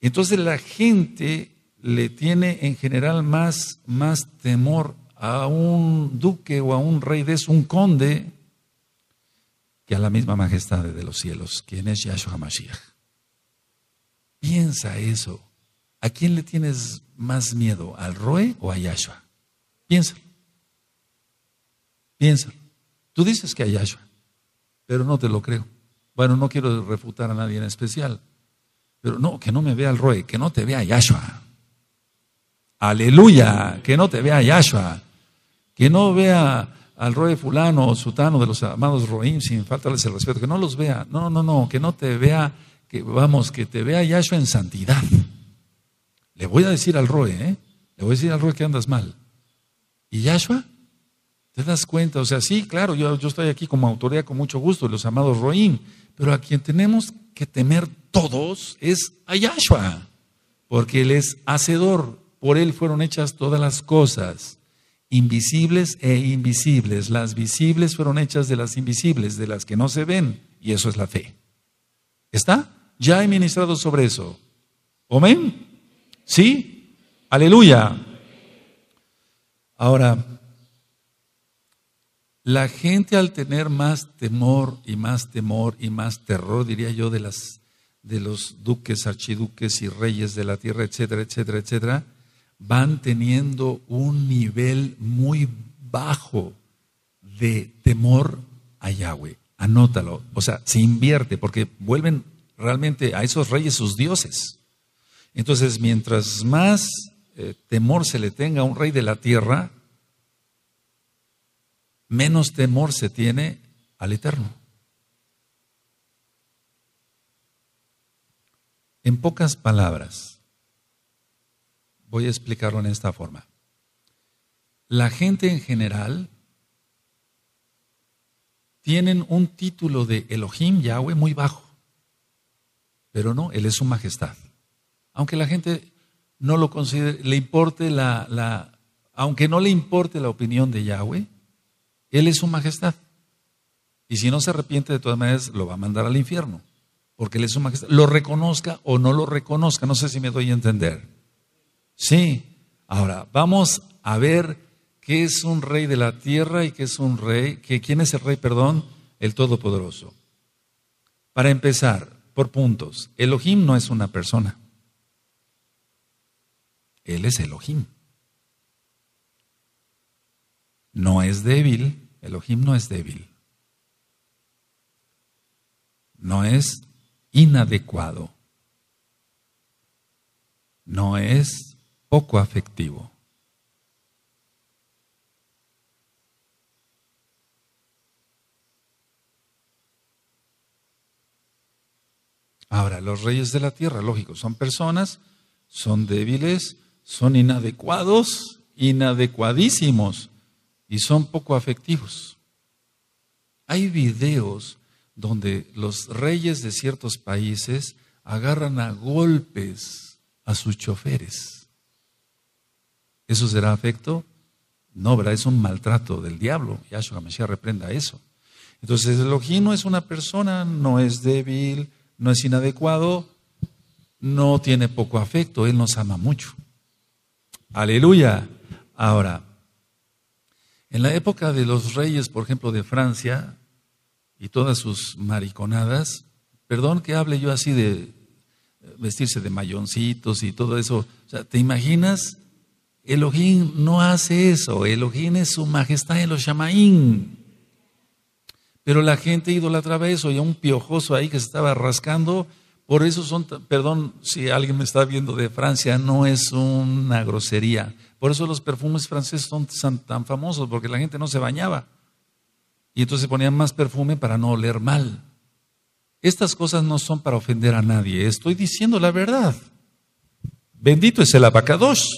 Entonces la gente le tiene en general más, más temor a un duque o a un rey de eso, un conde, que a la misma majestad de los cielos, quien es Yahshua Mashiach. Piensa eso. ¿A quién le tienes más miedo, al Roe o a Yahshua? Piénsalo. Piénsalo. Tú dices que a Yahshua, pero no te lo creo. Bueno, no quiero refutar a nadie en especial. Pero no, que no me vea el rey que no te vea Yahshua. Aleluya, que no te vea Yahshua. Que no vea al rey fulano o sutano de los amados Roim sin faltarles el respeto. Que no los vea. No, no, no, que no te vea, que vamos, que te vea Yahshua en santidad. Le voy a decir al Roe, ¿eh? Le voy a decir al rey que andas mal. ¿Y Yahshua? ¿Te das cuenta? O sea, sí, claro, yo, yo estoy aquí como autoridad con mucho gusto, los amados Roim, pero a quien tenemos que temer todos es a Yahshua, porque Él es hacedor, por Él fueron hechas todas las cosas, invisibles e invisibles. Las visibles fueron hechas de las invisibles, de las que no se ven, y eso es la fe. ¿Está? Ya he ministrado sobre eso. ¿Omen? ¿Sí? Aleluya. Ahora, la gente al tener más temor y más temor y más terror, diría yo, de, las, de los duques, archiduques y reyes de la tierra, etcétera, etcétera, etcétera, van teniendo un nivel muy bajo de temor a Yahweh. Anótalo. O sea, se invierte porque vuelven realmente a esos reyes sus dioses. Entonces, mientras más eh, temor se le tenga a un rey de la tierra, menos temor se tiene al Eterno. En pocas palabras, voy a explicarlo en esta forma. La gente en general tienen un título de Elohim Yahweh muy bajo, pero no, Él es su majestad. Aunque la gente no lo considere, le importe la, aunque no le importe la opinión de Yahweh, él es su majestad. Y si no se arrepiente, de todas maneras, lo va a mandar al infierno. Porque Él es su majestad. Lo reconozca o no lo reconozca. No sé si me doy a entender. Sí. Ahora, vamos a ver qué es un rey de la tierra y qué es un rey, que, quién es el rey, perdón, el Todopoderoso. Para empezar, por puntos, Elohim no es una persona. Él es Elohim no es débil, Elohim no es débil, no es inadecuado, no es poco afectivo. Ahora, los reyes de la tierra, lógico, son personas, son débiles, son inadecuados, inadecuadísimos y son poco afectivos. Hay videos donde los reyes de ciertos países agarran a golpes a sus choferes. ¿Eso será afecto? No, ¿verdad? Es un maltrato del diablo. Yahshua Mashiach reprenda eso. Entonces, el no es una persona, no es débil, no es inadecuado, no tiene poco afecto, Él nos ama mucho. Aleluya. Ahora, en la época de los reyes, por ejemplo, de Francia y todas sus mariconadas, perdón que hable yo así de eh, vestirse de mayoncitos y todo eso, o sea, ¿te imaginas? Elohim no hace eso, Elohim es su majestad el Shamaín. Pero la gente idolatraba eso y a un piojoso ahí que se estaba rascando, por eso son, perdón si alguien me está viendo de Francia, no es una grosería, por eso los perfumes franceses son tan famosos, porque la gente no se bañaba. Y entonces ponían más perfume para no oler mal. Estas cosas no son para ofender a nadie, estoy diciendo la verdad. Bendito es el abacados.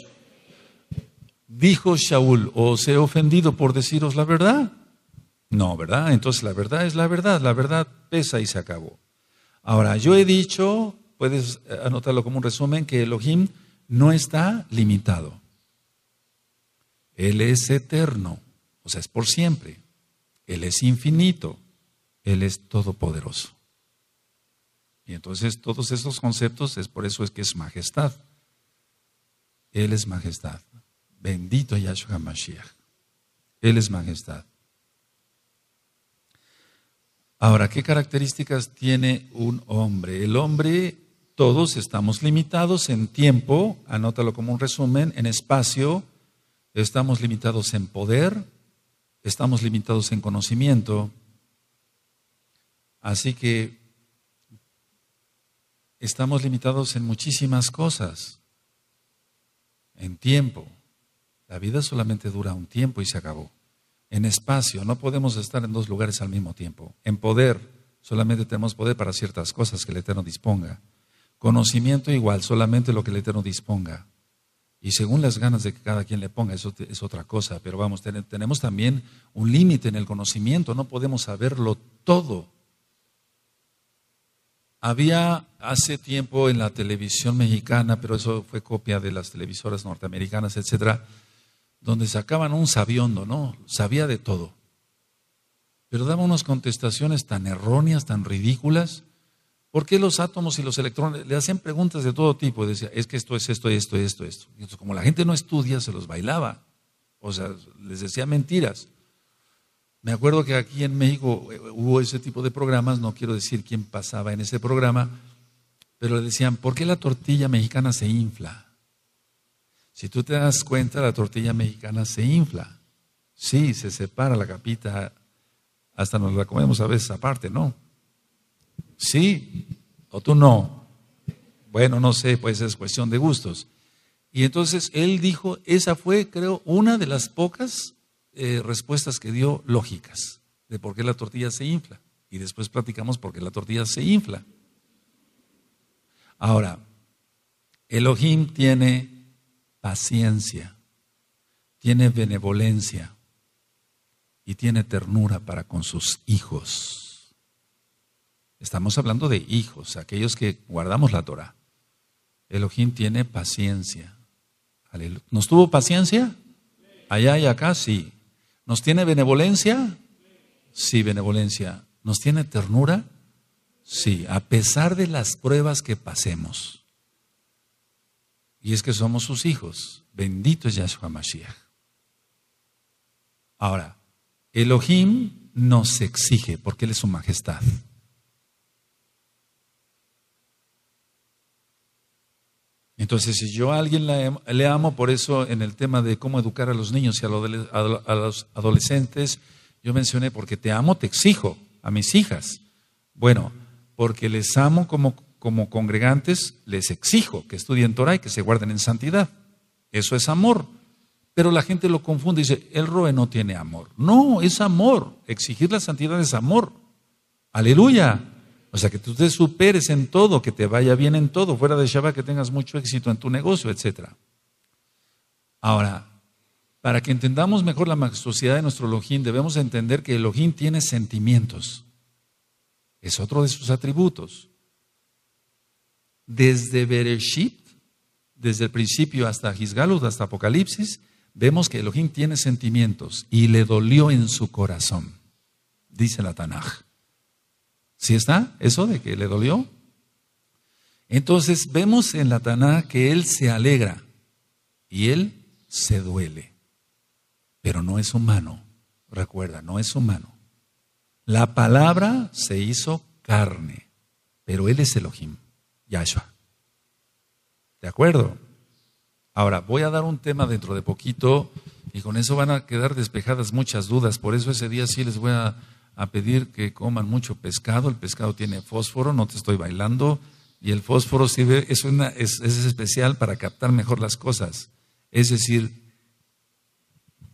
Dijo Shaul, ¿os he ofendido por deciros la verdad? No, ¿verdad? Entonces la verdad es la verdad, la verdad pesa y se acabó. Ahora, yo he dicho, puedes anotarlo como un resumen, que Elohim no está limitado. Él es eterno, o sea, es por siempre. Él es infinito, Él es todopoderoso. Y entonces todos esos conceptos es por eso es que es majestad. Él es majestad. Bendito Yahshua Mashiach. Él es majestad. Ahora, ¿qué características tiene un hombre? El hombre, todos estamos limitados en tiempo, anótalo como un resumen, en espacio, estamos limitados en poder, estamos limitados en conocimiento. Así que estamos limitados en muchísimas cosas, en tiempo. La vida solamente dura un tiempo y se acabó. En espacio, no podemos estar en dos lugares al mismo tiempo. En poder, solamente tenemos poder para ciertas cosas que el Eterno disponga. Conocimiento igual, solamente lo que el Eterno disponga. Y según las ganas de que cada quien le ponga, eso es otra cosa. Pero vamos, tenemos también un límite en el conocimiento, no podemos saberlo todo. Había hace tiempo en la televisión mexicana, pero eso fue copia de las televisoras norteamericanas, etcétera, donde sacaban un sabiondo, ¿no? Sabía de todo. Pero daba unas contestaciones tan erróneas, tan ridículas, ¿Por qué los átomos y los electrones? Le hacían preguntas de todo tipo. Decía, es que esto es esto, esto, esto, esto. como la gente no estudia, se los bailaba. O sea, les decía mentiras. Me acuerdo que aquí en México eh, hubo ese tipo de programas, no quiero decir quién pasaba en ese programa, pero le decían, ¿por qué la tortilla mexicana se infla? Si tú te das cuenta, la tortilla mexicana se infla. Sí, se separa la capita, hasta nos la comemos a veces aparte, ¿no? ¿Sí? ¿O tú no? Bueno, no sé, pues es cuestión de gustos. Y entonces él dijo, esa fue, creo, una de las pocas eh, respuestas que dio lógicas de por qué la tortilla se infla. Y después platicamos por qué la tortilla se infla. Ahora, Elohim tiene paciencia, tiene benevolencia y tiene ternura para con sus hijos. Estamos hablando de hijos, aquellos que guardamos la Torah. Elohim tiene paciencia. ¿Nos tuvo paciencia? Allá y acá, sí. ¿Nos tiene benevolencia? Sí, benevolencia. ¿Nos tiene ternura? Sí, a pesar de las pruebas que pasemos. Y es que somos sus hijos. Bendito es Yahshua Mashiach. Ahora, Elohim nos exige, porque Él es su majestad. Entonces, si yo a alguien le amo, por eso en el tema de cómo educar a los niños y a los adolescentes, yo mencioné, porque te amo, te exijo a mis hijas. Bueno, porque les amo como, congregantes, les exijo que estudien Torah y que se guarden en santidad. Eso es amor. Pero la gente lo confunde y dice, el Roe no tiene amor. No, es amor. Exigir la santidad es amor. Aleluya. O sea, que tú te superes en todo, que te vaya bien en todo, fuera de Shabbat, que tengas mucho éxito en tu negocio, etc. Ahora, para que entendamos mejor la majestuosidad de nuestro Elohim, debemos entender que Elohim tiene sentimientos. Es otro de sus atributos. Desde Bereshit, desde el principio hasta Gisgalus, hasta Apocalipsis, vemos que Elohim tiene sentimientos y le dolió en su corazón, dice la Tanaj. ¿Sí está? ¿Eso de que le dolió? Entonces vemos en la Taná que él se alegra y él se duele, pero no es humano. Recuerda, no es humano. La palabra se hizo carne, pero él es Elohim, Yahshua. ¿De acuerdo? Ahora, voy a dar un tema dentro de poquito y con eso van a quedar despejadas muchas dudas. Por eso ese día sí les voy a a pedir que coman mucho pescado. El pescado tiene fósforo, no te estoy bailando. Y el fósforo sirve, es, una, es, especial para captar mejor las cosas. Es decir,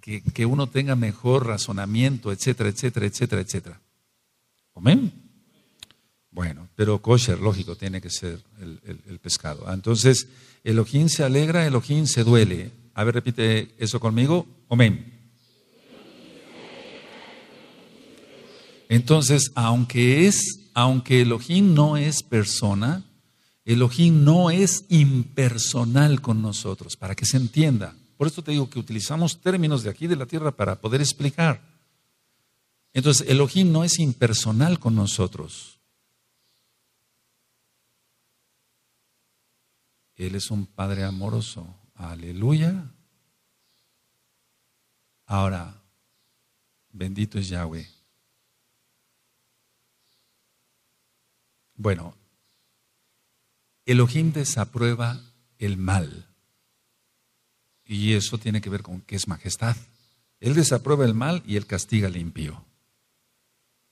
que, uno tenga mejor razonamiento, etcétera, etcétera, etcétera, etcétera. ¿Amén? Bueno, pero kosher, lógico, tiene que ser el, pescado. Ah, entonces, el ojín se alegra, el ojín se duele. A ver, repite eso conmigo. Amén. Entonces, aunque es, aunque Elohim no es persona, Elohim no es impersonal con nosotros, para que se entienda. Por esto te digo que utilizamos términos de aquí de la tierra para poder explicar. Entonces, Elohim no es impersonal con nosotros. Él es un Padre amoroso. Aleluya. Ahora, bendito es Yahweh. Bueno, Elohim desaprueba el mal. Y eso tiene que ver con que es majestad. Él desaprueba el mal y él castiga al impío.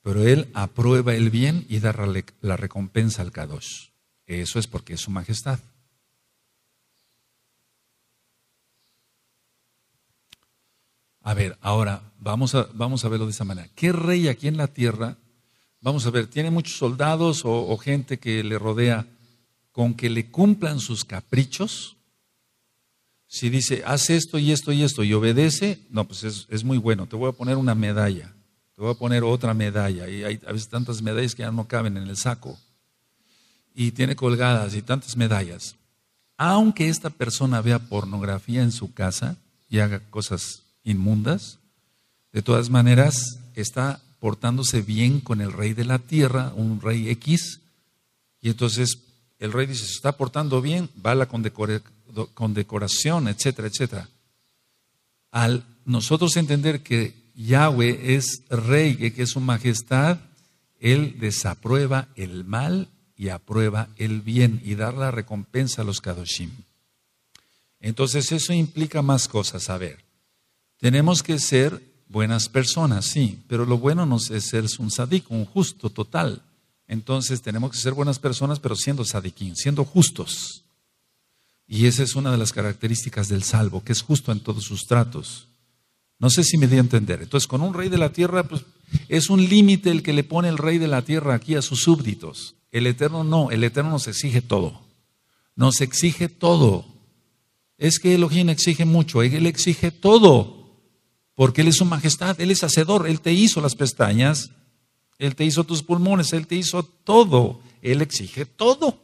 Pero él aprueba el bien y da la recompensa al Kadosh. Eso es porque es su majestad. A ver, ahora vamos vamos a verlo de esa manera. ¿Qué rey aquí en la tierra vamos a ver, tiene muchos soldados o, gente que le rodea, con que le cumplan sus caprichos, si dice, haz esto y esto y esto y obedece, no, pues es, es, muy bueno, te voy a poner una medalla, te voy a poner otra medalla, y hay a veces tantas medallas que ya no caben en el saco, y tiene colgadas y tantas medallas. Aunque esta persona vea pornografía en su casa y haga cosas inmundas, de todas maneras está portándose bien con el rey de la tierra, un rey X, y entonces el rey dice, se está portando bien, va con la condecoración, etcétera, etcétera. Al nosotros entender que Yahweh es rey, que es su majestad, él desaprueba el mal y aprueba el bien y dar la recompensa a los Kadoshim. Entonces eso implica más cosas. A ver, tenemos que ser buenas personas, sí, pero lo bueno no es ser un sadico, un justo total. Entonces tenemos que ser buenas personas, pero siendo sadiquín, siendo justos. Y esa es una de las características del salvo, que es justo en todos sus tratos. No sé si me dio a entender. Entonces, con un rey de la tierra, pues es un límite el que le pone el rey de la tierra aquí a sus súbditos. El Eterno no, el Eterno nos exige todo. Nos exige todo. Es que Elohim exige mucho, Él exige todo. Porque Él es su majestad, Él es hacedor, Él te hizo las pestañas, Él te hizo tus pulmones, Él te hizo todo, Él exige todo.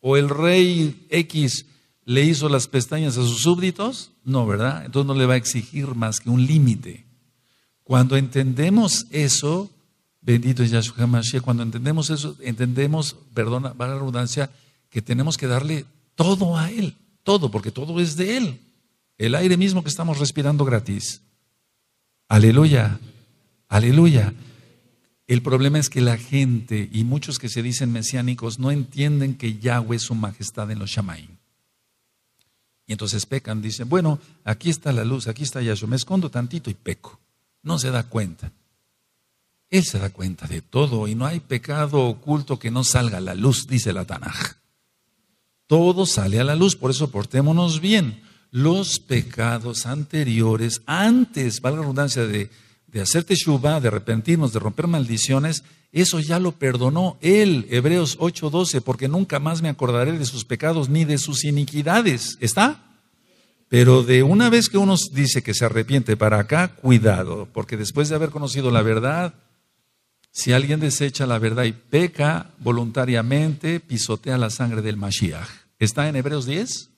O el rey X le hizo las pestañas a sus súbditos, no, ¿verdad? Entonces no le va a exigir más que un límite. Cuando entendemos eso, bendito es Yahshua Mashiach, cuando entendemos eso, entendemos, perdona, va la redundancia, que tenemos que darle todo a Él, todo, porque todo es de Él el aire mismo que estamos respirando gratis. Aleluya, aleluya. El problema es que la gente y muchos que se dicen mesiánicos no entienden que Yahweh es su majestad en los Shamaim. Y entonces pecan, dicen, bueno, aquí está la luz, aquí está Yahshua, me escondo tantito y peco. No se da cuenta. Él se da cuenta de todo y no hay pecado oculto que no salga a la luz, dice la Tanaj. Todo sale a la luz, por eso portémonos bien los pecados anteriores antes, valga la redundancia, de, de hacer de arrepentirnos, de romper maldiciones, eso ya lo perdonó él, Hebreos 8:12, porque nunca más me acordaré de sus pecados ni de sus iniquidades. ¿Está? Pero de una vez que uno dice que se arrepiente para acá, cuidado, porque después de haber conocido la verdad, si alguien desecha la verdad y peca voluntariamente, pisotea la sangre del Mashiach. ¿Está en Hebreos 10?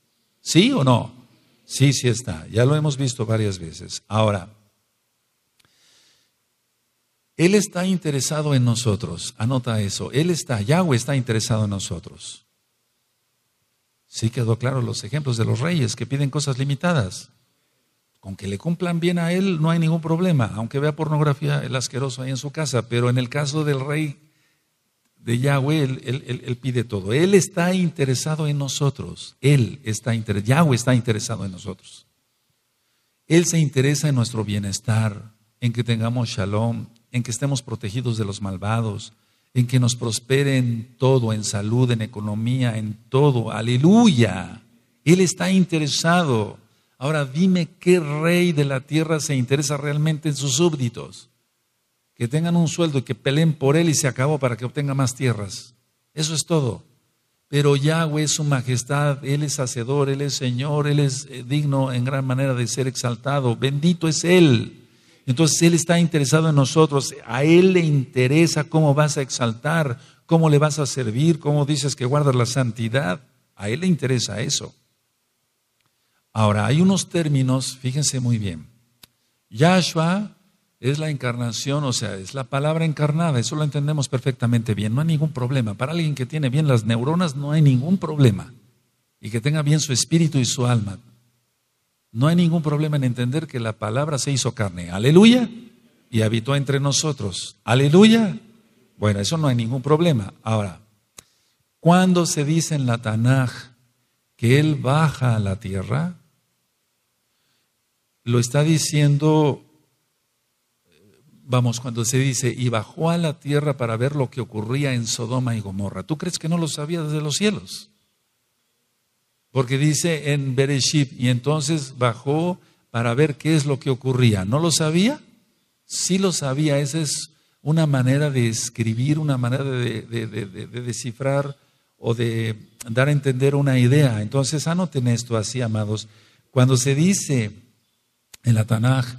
¿Sí o no? Sí, sí está. Ya lo hemos visto varias veces. Ahora, Él está interesado en nosotros. Anota eso. Él está, Yahweh está interesado en nosotros. Sí quedó claro los ejemplos de los reyes que piden cosas limitadas. Con que le cumplan bien a él no hay ningún problema, aunque vea pornografía el asqueroso ahí en su casa, pero en el caso del rey de Yahweh, él, pide todo. Él está interesado en nosotros. Él está interesado, Yahweh está interesado en nosotros. Él se interesa en nuestro bienestar, en que tengamos shalom, en que estemos protegidos de los malvados, en que nos prospere en todo, en salud, en economía, en todo. Aleluya. Él está interesado. Ahora dime qué rey de la tierra se interesa realmente en sus súbditos que tengan un sueldo y que peleen por él y se acabó para que obtenga más tierras. Eso es todo. Pero Yahweh es su majestad, Él es hacedor, Él es Señor, Él es eh, digno en gran manera de ser exaltado. Bendito es Él. Entonces Él está interesado en nosotros, a Él le interesa cómo vas a exaltar, cómo le vas a servir, cómo dices que guardas la santidad. A Él le interesa eso. Ahora, hay unos términos, fíjense muy bien. Yahshua es la encarnación, o sea, es la palabra encarnada, eso lo entendemos perfectamente bien, no hay ningún problema. Para alguien que tiene bien las neuronas no hay ningún problema y que tenga bien su espíritu y su alma. No hay ningún problema en entender que la palabra se hizo carne, aleluya, y habitó entre nosotros, aleluya. Bueno, eso no hay ningún problema. Ahora, cuando se dice en la Tanaj que Él baja a la tierra, lo está diciendo vamos, cuando se dice, y bajó a la tierra para ver lo que ocurría en Sodoma y Gomorra. ¿Tú crees que no lo sabía desde los cielos? Porque dice en Bereshit, y entonces bajó para ver qué es lo que ocurría. ¿No lo sabía? Sí lo sabía, esa es una manera de escribir, una manera de, de, de descifrar o de dar a entender una idea. Entonces anoten esto así, amados. Cuando se dice en la Tanaj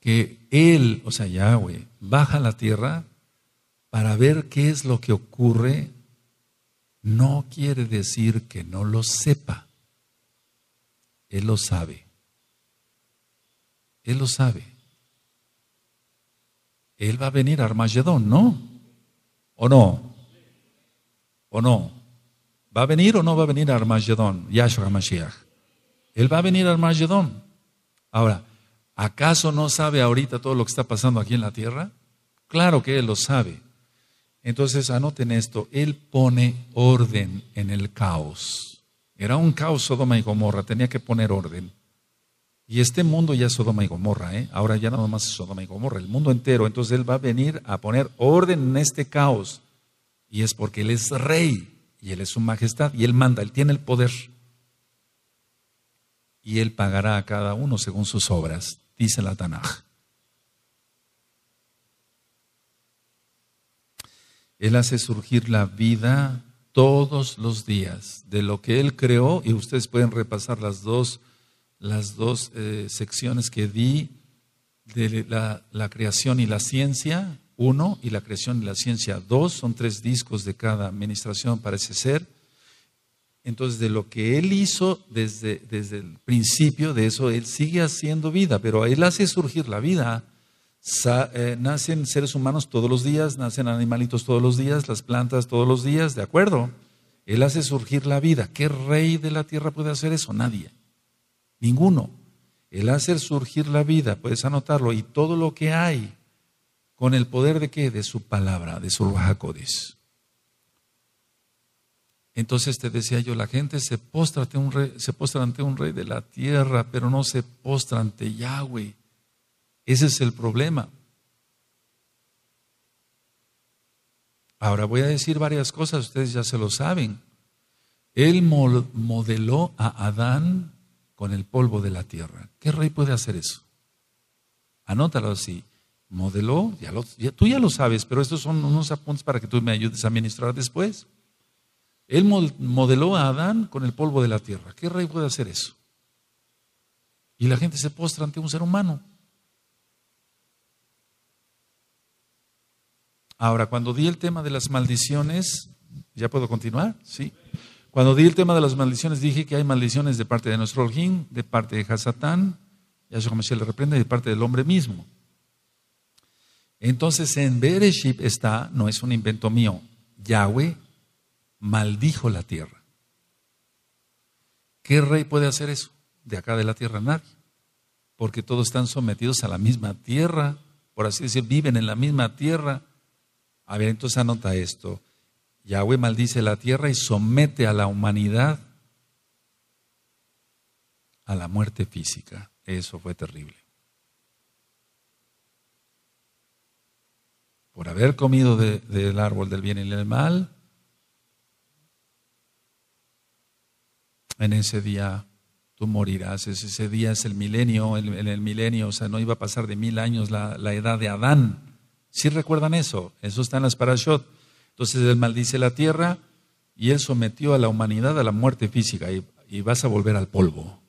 que él, o sea, Yahweh, baja a la tierra para ver qué es lo que ocurre, no quiere decir que no lo sepa. Él lo sabe. Él lo sabe. Él va a venir a Armagedón, ¿no? ¿O no? ¿O no? ¿Va a venir o no va a venir a Armagedón? Yahshua Mashiach. Él va a venir a Armagedón. Ahora, ¿Acaso no sabe ahorita todo lo que está pasando aquí en la tierra? Claro que Él lo sabe. Entonces, anoten esto, Él pone orden en el caos. Era un caos Sodoma y Gomorra, tenía que poner orden. Y este mundo ya es Sodoma y Gomorra, ¿eh? ahora ya nada más es Sodoma y Gomorra, el mundo entero. Entonces Él va a venir a poner orden en este caos. Y es porque Él es rey y Él es su majestad y Él manda, Él tiene el poder. Y Él pagará a cada uno según sus obras dice la Tanaj. Él hace surgir la vida todos los días de lo que Él creó, y ustedes pueden repasar las dos, las dos eh, secciones que di de la, la, creación y la ciencia, uno, y la creación y la ciencia, dos, son tres discos de cada administración, parece ser entonces, de lo que él hizo desde, desde el principio, de eso él sigue haciendo vida, pero él hace surgir la vida. Eh, nacen seres humanos todos los días, nacen animalitos todos los días, las plantas todos los días, ¿de acuerdo? Él hace surgir la vida. ¿Qué rey de la tierra puede hacer eso? Nadie. Ninguno. Él hace surgir la vida, puedes anotarlo, y todo lo que hay, con el poder de qué? De su palabra, de su Ruajacodes. Entonces te decía yo, la gente se postra, ante un rey, se postra ante un rey de la tierra, pero no se postra ante Yahweh. Ese es el problema. Ahora voy a decir varias cosas, ustedes ya se lo saben. Él modeló a Adán con el polvo de la tierra. ¿Qué rey puede hacer eso? Anótalo así. Modeló, tú ya lo sabes, pero estos son unos apuntes para que tú me ayudes a ministrar después. Él modeló a Adán con el polvo de la tierra. ¿Qué rey puede hacer eso? Y la gente se postra ante un ser humano. Ahora, cuando di el tema de las maldiciones, ¿ya puedo continuar? Sí. Cuando di el tema de las maldiciones, dije que hay maldiciones de parte de nuestro Olgín, de parte de Hasatán, Yahshua se le reprende, de parte del hombre mismo. Entonces, en Bereshit está, no es un invento mío, Yahweh maldijo la tierra. ¿Qué rey puede hacer eso? De acá de la tierra nadie, porque todos están sometidos a la misma tierra, por así decir, viven en la misma tierra. A ver, entonces anota esto. Yahweh maldice la tierra y somete a la humanidad a la muerte física. Eso fue terrible. Por haber comido del árbol del bien y del mal, en ese día tú morirás. Ese, día es el milenio, en el, milenio, o sea, no iba a pasar de mil años la, edad de Adán. si recuerdan eso? Eso está en las parashot. Entonces él maldice la tierra y él sometió a la humanidad a la muerte física y, y vas a volver al polvo.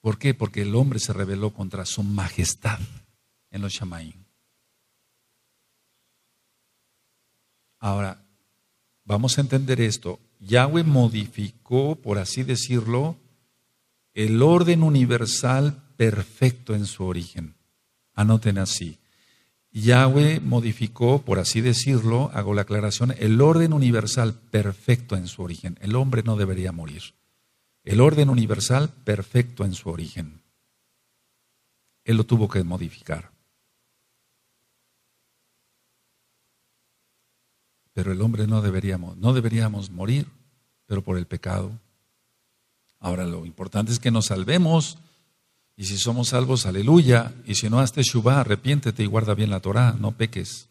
¿Por qué? Porque el hombre se rebeló contra su majestad en los Shamaín. Ahora, vamos a entender esto. Yahweh modificó, por así decirlo, el orden universal perfecto en su origen. Anoten así. Yahweh modificó, por así decirlo, hago la aclaración, el orden universal perfecto en su origen. El hombre no debería morir. El orden universal perfecto en su origen. Él lo tuvo que modificar. pero el hombre no deberíamos, no deberíamos morir, pero por el pecado. Ahora lo importante es que nos salvemos, y si somos salvos, aleluya, y si no, hazte Shubá, arrepiéntete y guarda bien la Torah, no peques.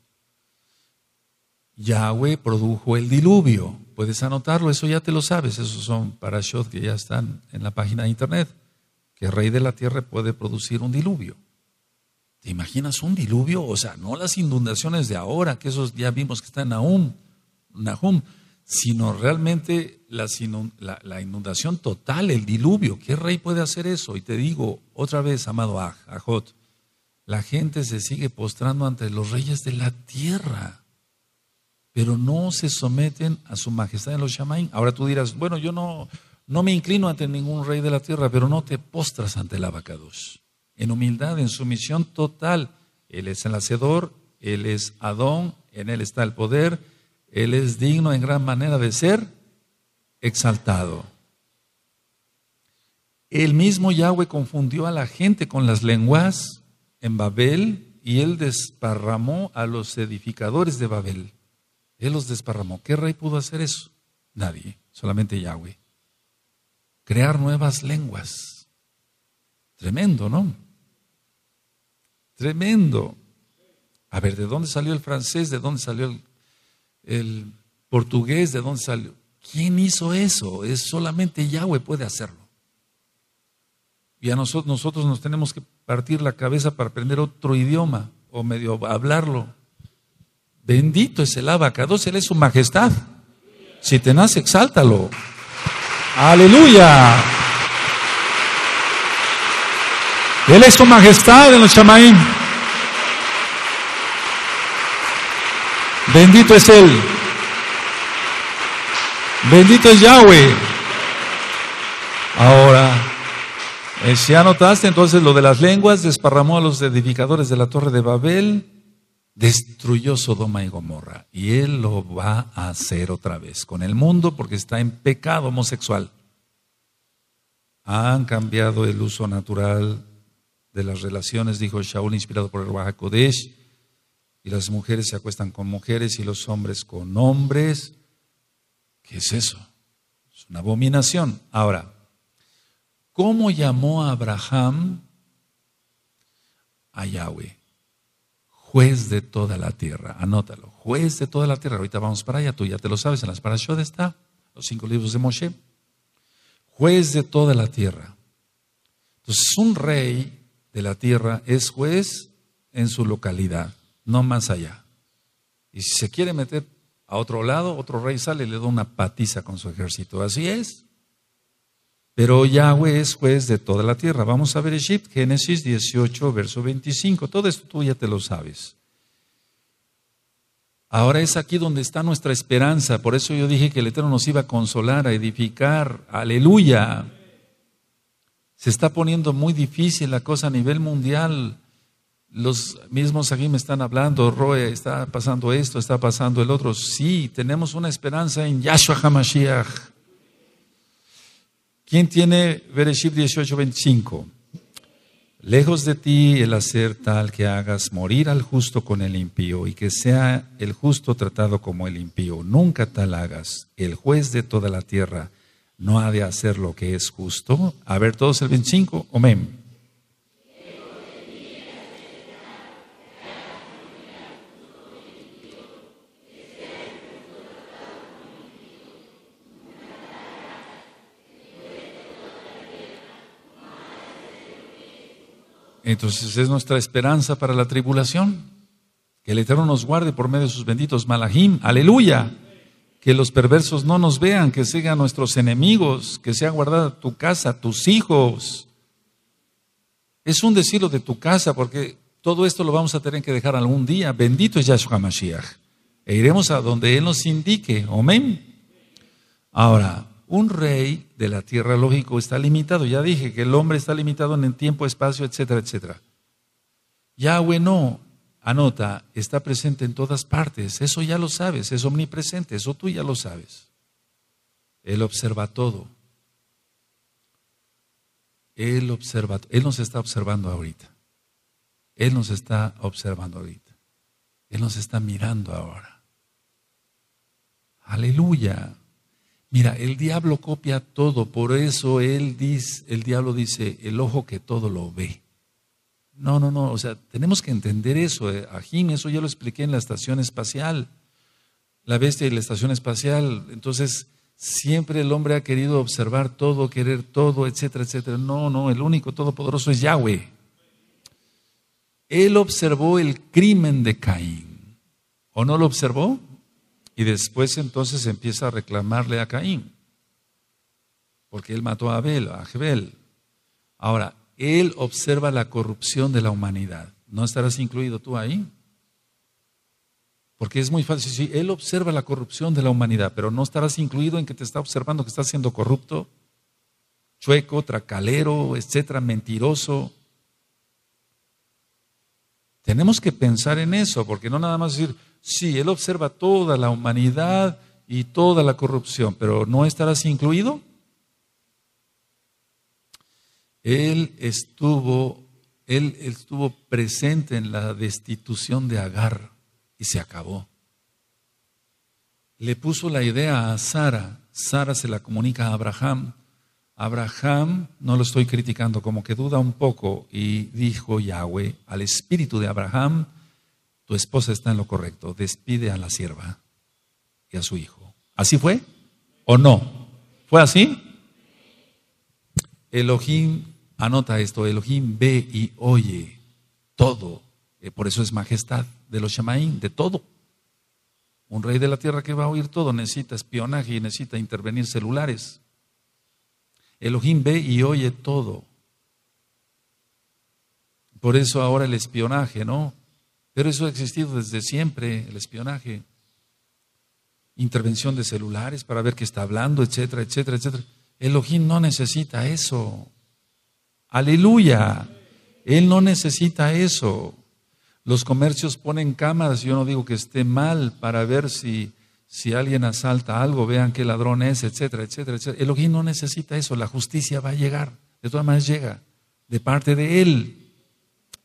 Yahweh produjo el diluvio, puedes anotarlo, eso ya te lo sabes, esos son parashot que ya están en la página de internet, que el rey de la tierra puede producir un diluvio. ¿Te imaginas un diluvio? O sea, no las inundaciones de ahora, que esos ya vimos que están aún, Nahum, sino realmente la, inundación total, el diluvio. ¿Qué rey puede hacer eso? Y te digo otra vez, amado Aj, Ajot, la gente se sigue postrando ante los reyes de la tierra, pero no se someten a su majestad en los Shamaim. Ahora tú dirás, bueno, yo no, no me inclino ante ningún rey de la tierra, pero no te postras ante el abacados en humildad, en sumisión total. Él es el hacedor, Él es Adón, en Él está el poder, Él es digno en gran manera de ser exaltado. El mismo Yahweh confundió a la gente con las lenguas en Babel y Él desparramó a los edificadores de Babel. Él los desparramó. ¿Qué rey pudo hacer eso? Nadie, solamente Yahweh. Crear nuevas lenguas. Tremendo, ¿no? Tremendo. A ver, ¿de dónde salió el francés? ¿De dónde salió el, portugués? ¿De dónde salió? ¿Quién hizo eso? Es solamente Yahweh puede hacerlo. Y a nosotros, nosotros nos tenemos que partir la cabeza para aprender otro idioma o medio hablarlo. Bendito es el abacados, él es su majestad. Si te nace, exáltalo. Aleluya. Él es su majestad en los chamaín. Bendito es Él. Bendito es Yahweh. Ahora, eh, si ya entonces lo de las lenguas, desparramó a los edificadores de la torre de Babel, destruyó Sodoma y Gomorra. Y Él lo va a hacer otra vez con el mundo porque está en pecado homosexual. Han cambiado el uso natural de las relaciones, dijo Shaul, inspirado por el Kodesh. y las mujeres se acuestan con mujeres y los hombres con hombres. ¿Qué es eso? Es una abominación. Ahora, ¿cómo llamó a Abraham a Yahweh? Juez de toda la tierra. Anótalo, juez de toda la tierra. Ahorita vamos para allá, tú ya te lo sabes, en las parashot está, los cinco libros de Moshe. Juez de toda la tierra. Entonces, un rey de la tierra es juez en su localidad, no más allá. Y si se quiere meter a otro lado, otro rey sale y le da una patiza con su ejército. Así es. Pero Yahweh es juez de toda la tierra. Vamos a ver Egipto, Génesis 18, verso 25. Todo esto tú ya te lo sabes. Ahora es aquí donde está nuestra esperanza. Por eso yo dije que el Eterno nos iba a consolar, a edificar. Aleluya. Se está poniendo muy difícil la cosa a nivel mundial. Los mismos aquí me están hablando, Roe, está pasando esto, está pasando el otro. Sí, tenemos una esperanza en Yahshua HaMashiach. ¿Quién tiene Bereshit 18:25? Lejos de ti el hacer tal que hagas morir al justo con el impío y que sea el justo tratado como el impío. Nunca tal hagas. El juez de toda la tierra no ha de hacer lo que es justo. A ver, todos el 25, amén. Entonces es nuestra esperanza para la tribulación. Que el Eterno nos guarde por medio de sus benditos malajim. Aleluya que los perversos no nos vean, que sigan nuestros enemigos, que sea guardada tu casa, tus hijos. Es un decirlo de tu casa, porque todo esto lo vamos a tener que dejar algún día. Bendito es Yahshua Mashiach. E iremos a donde Él nos indique. Amén. Ahora, un rey de la tierra, lógico, está limitado. Ya dije que el hombre está limitado en el tiempo, espacio, etcétera, etcétera. Yahweh no. Anota, está presente en todas partes. Eso ya lo sabes, es omnipresente, eso tú ya lo sabes. Él observa todo. Él observa, Él nos está observando ahorita. Él nos está observando ahorita. Él nos está mirando ahora. Aleluya. Mira, el diablo copia todo, por eso él dice, el diablo dice, el ojo que todo lo ve. No, no, no. O sea, tenemos que entender eso. Eh, Ajim. eso ya lo expliqué en la estación espacial. La bestia y la estación espacial. Entonces, siempre el hombre ha querido observar todo, querer todo, etcétera, etcétera. No, no, el único todopoderoso es Yahweh. Él observó el crimen de Caín. ¿O no lo observó? Y después entonces empieza a reclamarle a Caín. Porque él mató a Abel, a Jebel. Ahora, él observa la corrupción de la humanidad. ¿No estarás incluido tú ahí? Porque es muy fácil sí, Él observa la corrupción de la humanidad, pero no estarás incluido en que te está observando que estás siendo corrupto, chueco, tracalero, etcétera, mentiroso. Tenemos que pensar en eso, porque no nada más decir, sí, Él observa toda la humanidad y toda la corrupción, pero ¿no estarás incluido? Él estuvo, él, estuvo presente en la destitución de Agar y se acabó. Le puso la idea a Sara, Sara se la comunica a Abraham. Abraham, no lo estoy criticando, como que duda un poco y dijo Yahweh al espíritu de Abraham, tu esposa está en lo correcto, despide a la sierva y a su hijo. ¿Así fue o no? ¿Fue así? Elohim Anota esto, Elohim ve y oye todo. Eh, por eso es majestad de los Shemaín, de todo. Un rey de la tierra que va a oír todo necesita espionaje y necesita intervenir celulares. Elohim ve y oye todo. Por eso ahora el espionaje, ¿no? Pero eso ha existido desde siempre, el espionaje. Intervención de celulares para ver qué está hablando, etcétera, etcétera, etcétera. Elohim no necesita eso. Aleluya. Él no necesita eso. Los comercios ponen cámaras, yo no digo que esté mal para ver si, si alguien asalta algo, vean qué ladrón es, etcétera, etcétera, etcétera. Elohim no necesita eso, la justicia va a llegar, de todas maneras llega, de parte de Él.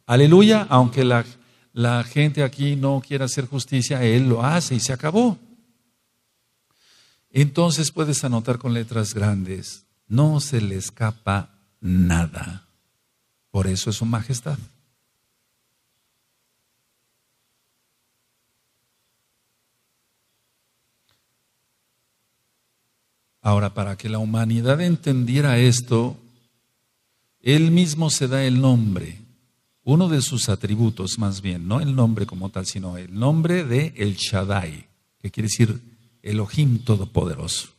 Aleluya, aunque la, la gente aquí no quiera hacer justicia, Él lo hace y se acabó. Entonces puedes anotar con letras grandes, no se le escapa nada. Por eso es su majestad. Ahora, para que la humanidad entendiera esto, él mismo se da el nombre, uno de sus atributos más bien, no el nombre como tal, sino el nombre de El Shaddai, que quiere decir Elohim Todopoderoso.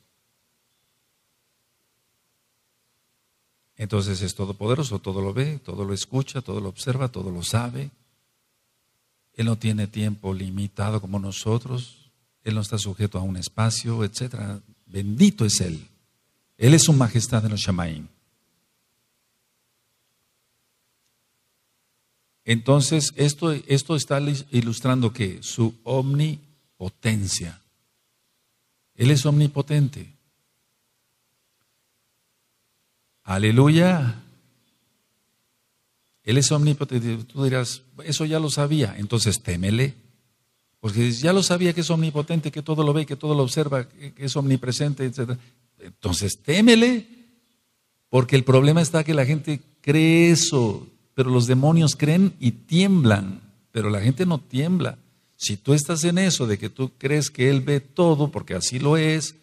Entonces es todopoderoso, todo lo ve, todo lo escucha, todo lo observa, todo lo sabe. Él no tiene tiempo limitado como nosotros. Él no está sujeto a un espacio, etc. Bendito es Él. Él es su majestad en los Shamaim. Entonces, esto, esto está ilustrando que su omnipotencia. Él es omnipotente. Aleluya. Él es omnipotente. Tú dirás, eso ya lo sabía, entonces témele. Porque ya lo sabía que es omnipotente, que todo lo ve, que todo lo observa, que es omnipresente, etc. Entonces témele. Porque el problema está que la gente cree eso, pero los demonios creen y tiemblan, pero la gente no tiembla. Si tú estás en eso de que tú crees que Él ve todo, porque así lo es,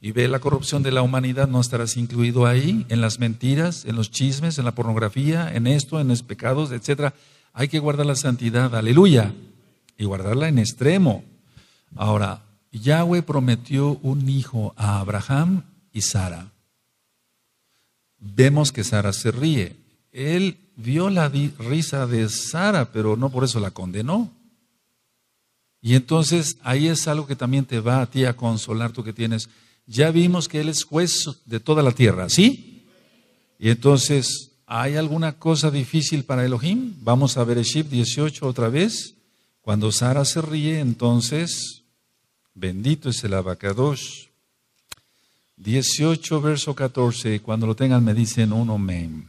y ve la corrupción de la humanidad, no estarás incluido ahí, en las mentiras, en los chismes, en la pornografía, en esto, en los pecados, etc. Hay que guardar la santidad, aleluya, y guardarla en extremo. Ahora, Yahweh prometió un hijo a Abraham y Sara. Vemos que Sara se ríe. Él vio la risa de Sara, pero no por eso la condenó. Y entonces ahí es algo que también te va a ti a consolar tú que tienes ya vimos que Él es juez de toda la tierra, ¿sí? Y entonces, ¿hay alguna cosa difícil para Elohim? Vamos a ver Eshib 18 otra vez. Cuando Sara se ríe, entonces, bendito es el abacados. 18, verso 14, cuando lo tengan me dicen un amén.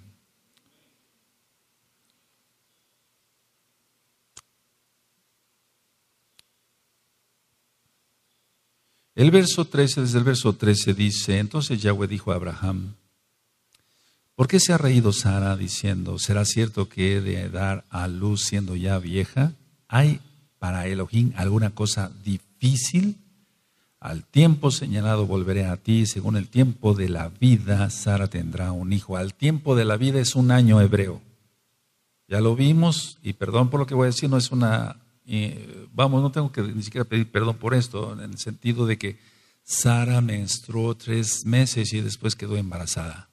El verso 13, desde el verso 13 dice, entonces Yahweh dijo a Abraham, ¿por qué se ha reído Sara diciendo, ¿será cierto que he de dar a luz siendo ya vieja? ¿Hay para Elohim alguna cosa difícil? Al tiempo señalado volveré a ti, según el tiempo de la vida, Sara tendrá un hijo. Al tiempo de la vida es un año hebreo. Ya lo vimos, y perdón por lo que voy a decir, no es una vamos, no tengo que ni siquiera pedir perdón por esto, en el sentido de que Sara menstruó tres meses y después quedó embarazada.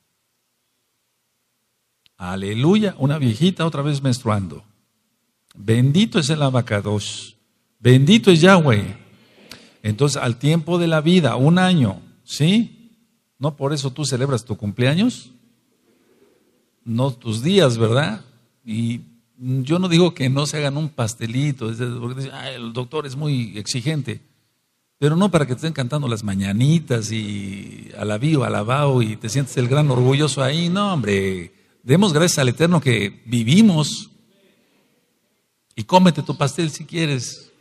Aleluya, una viejita otra vez menstruando. Bendito es el abacados. Bendito es Yahweh. Entonces, al tiempo de la vida, un año, ¿sí? ¿No por eso tú celebras tu cumpleaños? No tus días, ¿verdad? Y yo no digo que no se hagan un pastelito, porque el doctor es muy exigente, pero no para que te estén cantando las mañanitas y alabío, alabado y te sientes el gran orgulloso ahí. No, hombre, demos gracias al Eterno que vivimos y cómete tu pastel si quieres.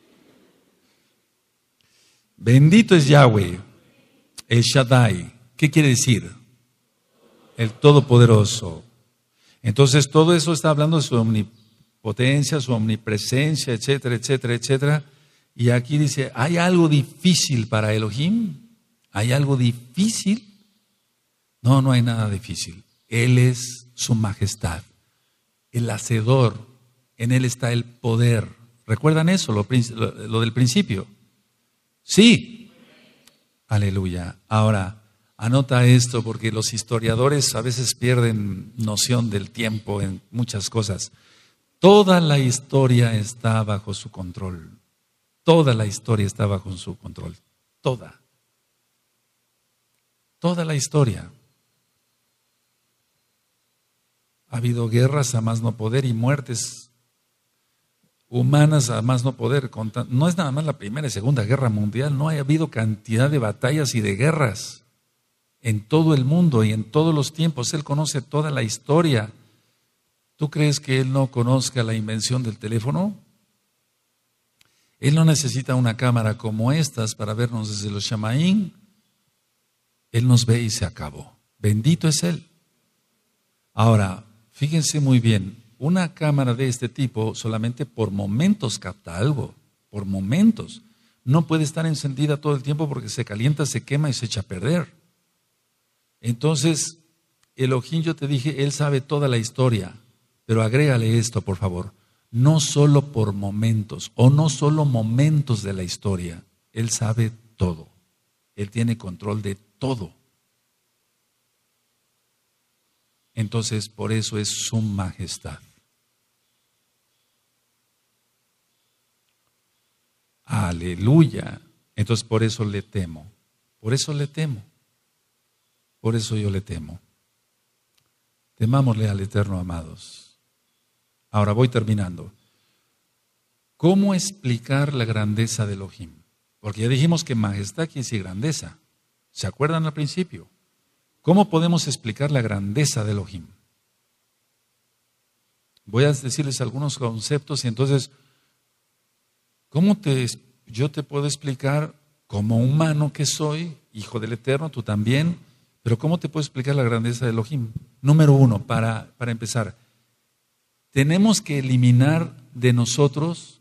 Bendito es Yahweh, el Shaddai. ¿Qué quiere decir? El Todopoderoso. Entonces todo eso está hablando de su omnipotencia potencia, su omnipresencia, etcétera, etcétera, etcétera. Y aquí dice, ¿hay algo difícil para Elohim? ¿Hay algo difícil? No, no hay nada difícil. Él es su majestad, el hacedor. En Él está el poder. ¿Recuerdan eso, lo, lo del principio? Sí. Aleluya. Ahora, anota esto porque los historiadores a veces pierden noción del tiempo en muchas cosas. Toda la historia está bajo su control. Toda la historia está bajo su control. Toda. Toda la historia. Ha habido guerras a más no poder y muertes humanas a más no poder. No es nada más la Primera y Segunda Guerra Mundial, no ha habido cantidad de batallas y de guerras en todo el mundo y en todos los tiempos. Él conoce toda la historia ¿Tú crees que él no conozca la invención del teléfono? Él no necesita una cámara como estas para vernos desde los Shamaín. Él nos ve y se acabó. Bendito es Él. Ahora, fíjense muy bien, una cámara de este tipo solamente por momentos capta algo, por momentos. No puede estar encendida todo el tiempo porque se calienta, se quema y se echa a perder. Entonces, el ojín yo te dije, Él sabe toda la historia. Pero agrégale esto, por favor. No solo por momentos, o no solo momentos de la historia. Él sabe todo. Él tiene control de todo. Entonces, por eso es su majestad. Aleluya. Entonces, por eso le temo. Por eso le temo. Por eso yo le temo. Temámosle al Eterno, amados. Ahora voy terminando. ¿Cómo explicar la grandeza del Elohim? Porque ya dijimos que majestad quiere decir grandeza. ¿Se acuerdan al principio? ¿Cómo podemos explicar la grandeza del Elohim? Voy a decirles algunos conceptos y entonces, ¿cómo te, yo te puedo explicar como humano que soy, hijo del Eterno, tú también, pero ¿cómo te puedo explicar la grandeza del Elohim? Número uno, para, para empezar, tenemos que eliminar de nosotros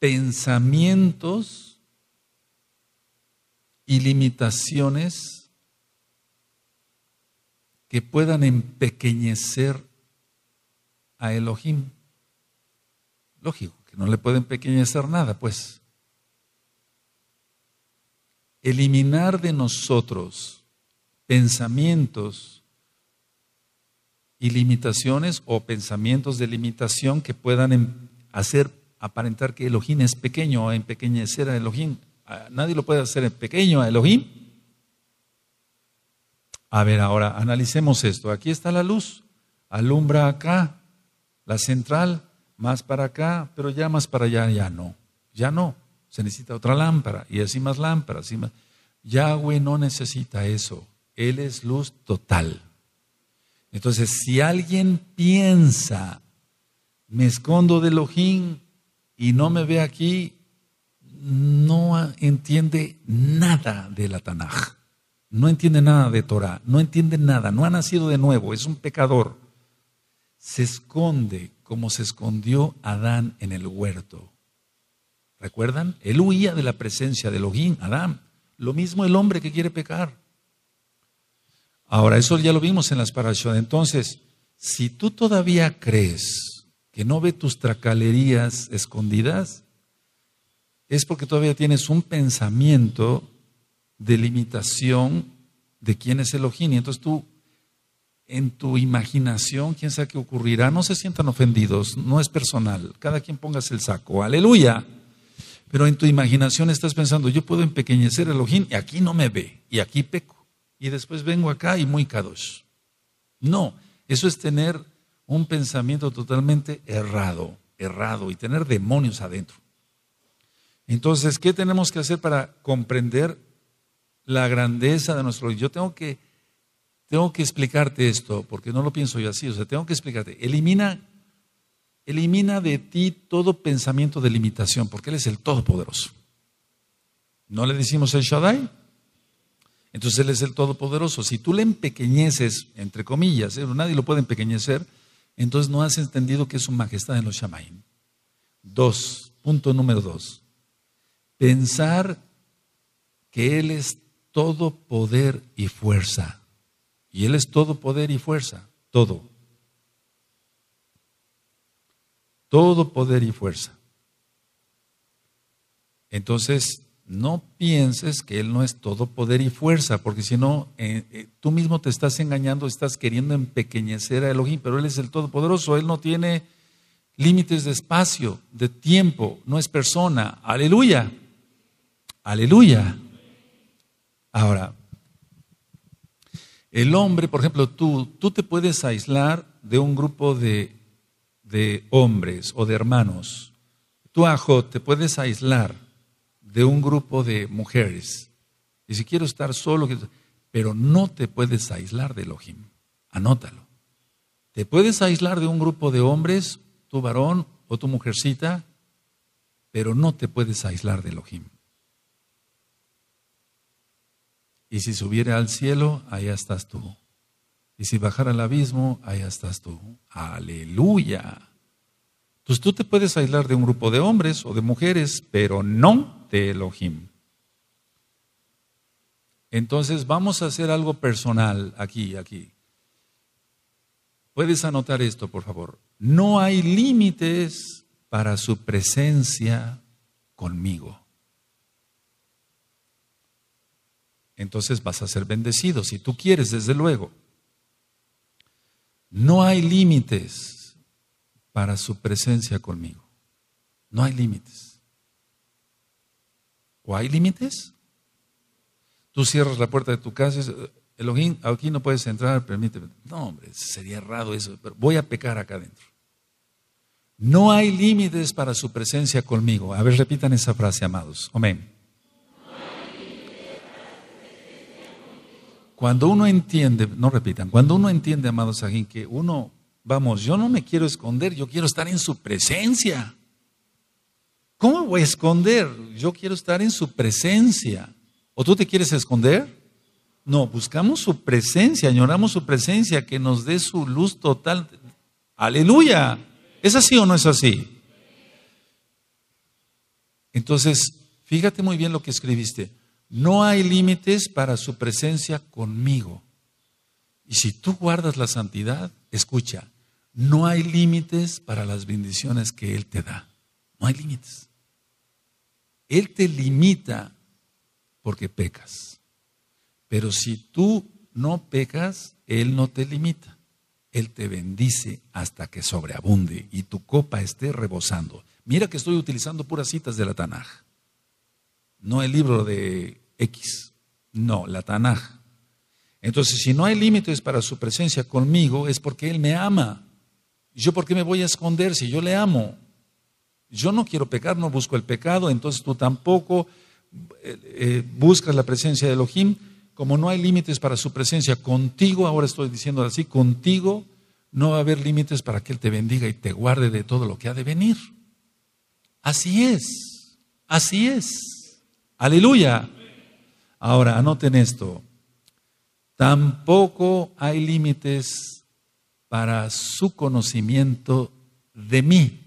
pensamientos y limitaciones que puedan empequeñecer a Elohim. Lógico, que no le pueden empequeñecer nada, pues. Eliminar de nosotros pensamientos y limitaciones o pensamientos de limitación que puedan em, hacer aparentar que Elohim es pequeño o empequeñecer a Elohim. Ah, nadie lo puede hacer pequeño a Elohim. A ver, ahora analicemos esto. Aquí está la luz. Alumbra acá, la central, más para acá, pero ya más para allá, ya no. Ya no. Se necesita otra lámpara y así más lámparas. Más. Yahweh no necesita eso. Él es luz total. Entonces, si alguien piensa, me escondo de ojín y no me ve aquí, no entiende nada de la Tanaj, no entiende nada de Torah, no entiende nada, no ha nacido de nuevo, es un pecador. Se esconde como se escondió Adán en el huerto. ¿Recuerdan? Él huía de la presencia de ojín, Adán. Lo mismo el hombre que quiere pecar. Ahora, eso ya lo vimos en las parashot. Entonces, si tú todavía crees que no ve tus tracalerías escondidas, es porque todavía tienes un pensamiento de limitación de quién es ojín. Y entonces tú, en tu imaginación, quién sabe qué ocurrirá. No se sientan ofendidos, no es personal. Cada quien pongas el saco. Aleluya. Pero en tu imaginación estás pensando, yo puedo empequeñecer el ojín y aquí no me ve, y aquí peco y después vengo acá y muy kadosh. No, eso es tener un pensamiento totalmente errado, errado y tener demonios adentro. Entonces, ¿qué tenemos que hacer para comprender la grandeza de nuestro Yo tengo que, tengo que explicarte esto, porque no lo pienso yo así, o sea, tengo que explicarte. Elimina, elimina de ti todo pensamiento de limitación, porque Él es el Todopoderoso. ¿No le decimos el Shaddai? Entonces Él es el Todopoderoso. Si tú le empequeñeces, entre comillas, ¿eh? nadie lo puede empequeñecer, entonces no has entendido que es su majestad en los Shamaim. Dos, punto número dos. Pensar que Él es todo poder y fuerza. Y Él es todo poder y fuerza, todo. Todo poder y fuerza. Entonces, no pienses que Él no es todo poder y fuerza, porque si no, eh, eh, tú mismo te estás engañando, estás queriendo empequeñecer a Elohim, pero Él es el Todopoderoso, Él no tiene límites de espacio, de tiempo, no es persona. Aleluya, aleluya. Ahora, el hombre, por ejemplo, tú, tú te puedes aislar de un grupo de, de hombres o de hermanos. Tú, Ajo, te puedes aislar de un grupo de mujeres. Y si quiero estar solo, pero no te puedes aislar del Elohim. Anótalo. Te puedes aislar de un grupo de hombres, tu varón o tu mujercita, pero no te puedes aislar del Elohim. Y si subiera al cielo, ahí estás tú. Y si bajara al abismo, ahí estás tú. Aleluya. Pues tú te puedes aislar de un grupo de hombres o de mujeres, pero no de Elohim. Entonces vamos a hacer algo personal aquí, aquí. Puedes anotar esto, por favor. No hay límites para su presencia conmigo. Entonces vas a ser bendecido, si tú quieres, desde luego. No hay límites para su presencia conmigo. No hay límites. ¿O hay límites? Tú cierras la puerta de tu casa, eh, Elohim, aquí no puedes entrar, permíteme. No, hombre, sería errado eso, pero voy a pecar acá adentro. No hay límites para su presencia conmigo. A ver, repitan esa frase, amados. Amén. Cuando uno entiende, no repitan, cuando uno entiende, amados que uno Vamos, yo no me quiero esconder, yo quiero estar en su presencia. ¿Cómo voy a esconder? Yo quiero estar en su presencia. ¿O tú te quieres esconder? No, buscamos su presencia, añoramos su presencia, que nos dé su luz total. Aleluya. ¿Es así o no es así? Entonces, fíjate muy bien lo que escribiste. No hay límites para su presencia conmigo. Y si tú guardas la santidad, escucha, no hay límites para las bendiciones que Él te da. No hay límites. Él te limita porque pecas. Pero si tú no pecas, Él no te limita. Él te bendice hasta que sobreabunde y tu copa esté rebosando. Mira que estoy utilizando puras citas de la Tanaj. No el libro de X. No, la Tanaj. Entonces, si no hay límites para su presencia conmigo, es porque Él me ama. ¿Yo por qué me voy a esconder si yo le amo? Yo no quiero pecar, no busco el pecado, entonces tú tampoco eh, eh, buscas la presencia de Elohim. Como no hay límites para su presencia contigo, ahora estoy diciendo así, contigo no va a haber límites para que Él te bendiga y te guarde de todo lo que ha de venir. Así es, así es. Aleluya. Ahora, anoten esto. Tampoco hay límites para su conocimiento de mí.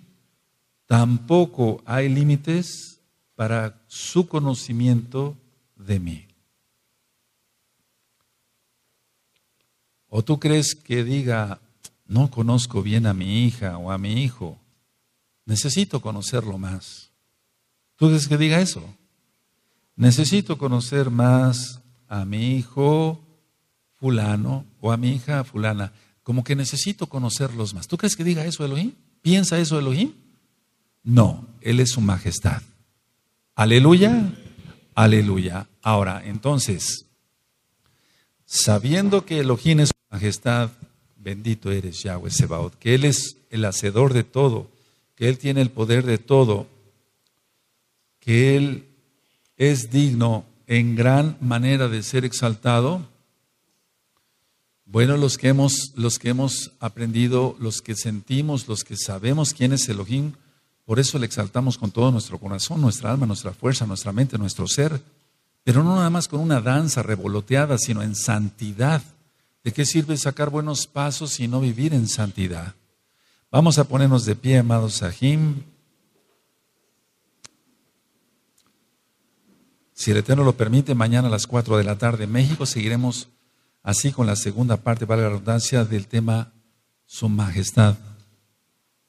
Tampoco hay límites para su conocimiento de mí. ¿O tú crees que diga, no conozco bien a mi hija o a mi hijo? Necesito conocerlo más. ¿Tú crees que diga eso? Necesito conocer más a mi hijo fulano o a mi hija fulana. Como que necesito conocerlos más. ¿Tú crees que diga eso Elohim? ¿Piensa eso Elohim? No, Él es su majestad. Aleluya, aleluya. Ahora, entonces, sabiendo que Elohim es su majestad, bendito eres Yahweh Sebaot, que Él es el hacedor de todo, que Él tiene el poder de todo, que Él es digno en gran manera de ser exaltado, bueno, los que hemos, los que hemos aprendido, los que sentimos, los que sabemos quién es Elohim, por eso le exaltamos con todo nuestro corazón, nuestra alma, nuestra fuerza, nuestra mente, nuestro ser. Pero no nada más con una danza revoloteada, sino en santidad. ¿De qué sirve sacar buenos pasos si no vivir en santidad? Vamos a ponernos de pie, amados Sahim. Si el Eterno lo permite, mañana a las 4 de la tarde en México seguiremos así con la segunda parte, para la redundancia, del tema Su Majestad.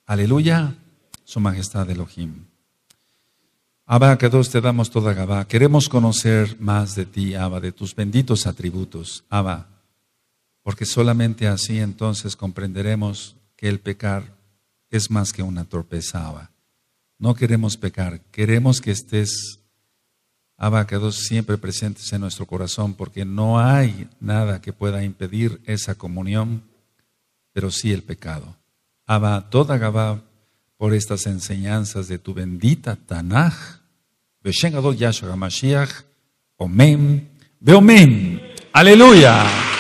Aleluya, Su Majestad Elohim. Abba, que dos te damos toda Gabá. Queremos conocer más de ti, Abba, de tus benditos atributos, Abba, porque solamente así entonces comprenderemos que el pecar es más que una torpeza, Abba. No queremos pecar, queremos que estés Abba, quedó siempre presentes en nuestro corazón, porque no hay nada que pueda impedir esa comunión, pero sí el pecado. Abba, toda Gabá, por estas enseñanzas de tu bendita Tanaj, Yahshua Mashiach, Omen, Beomen, Aleluya.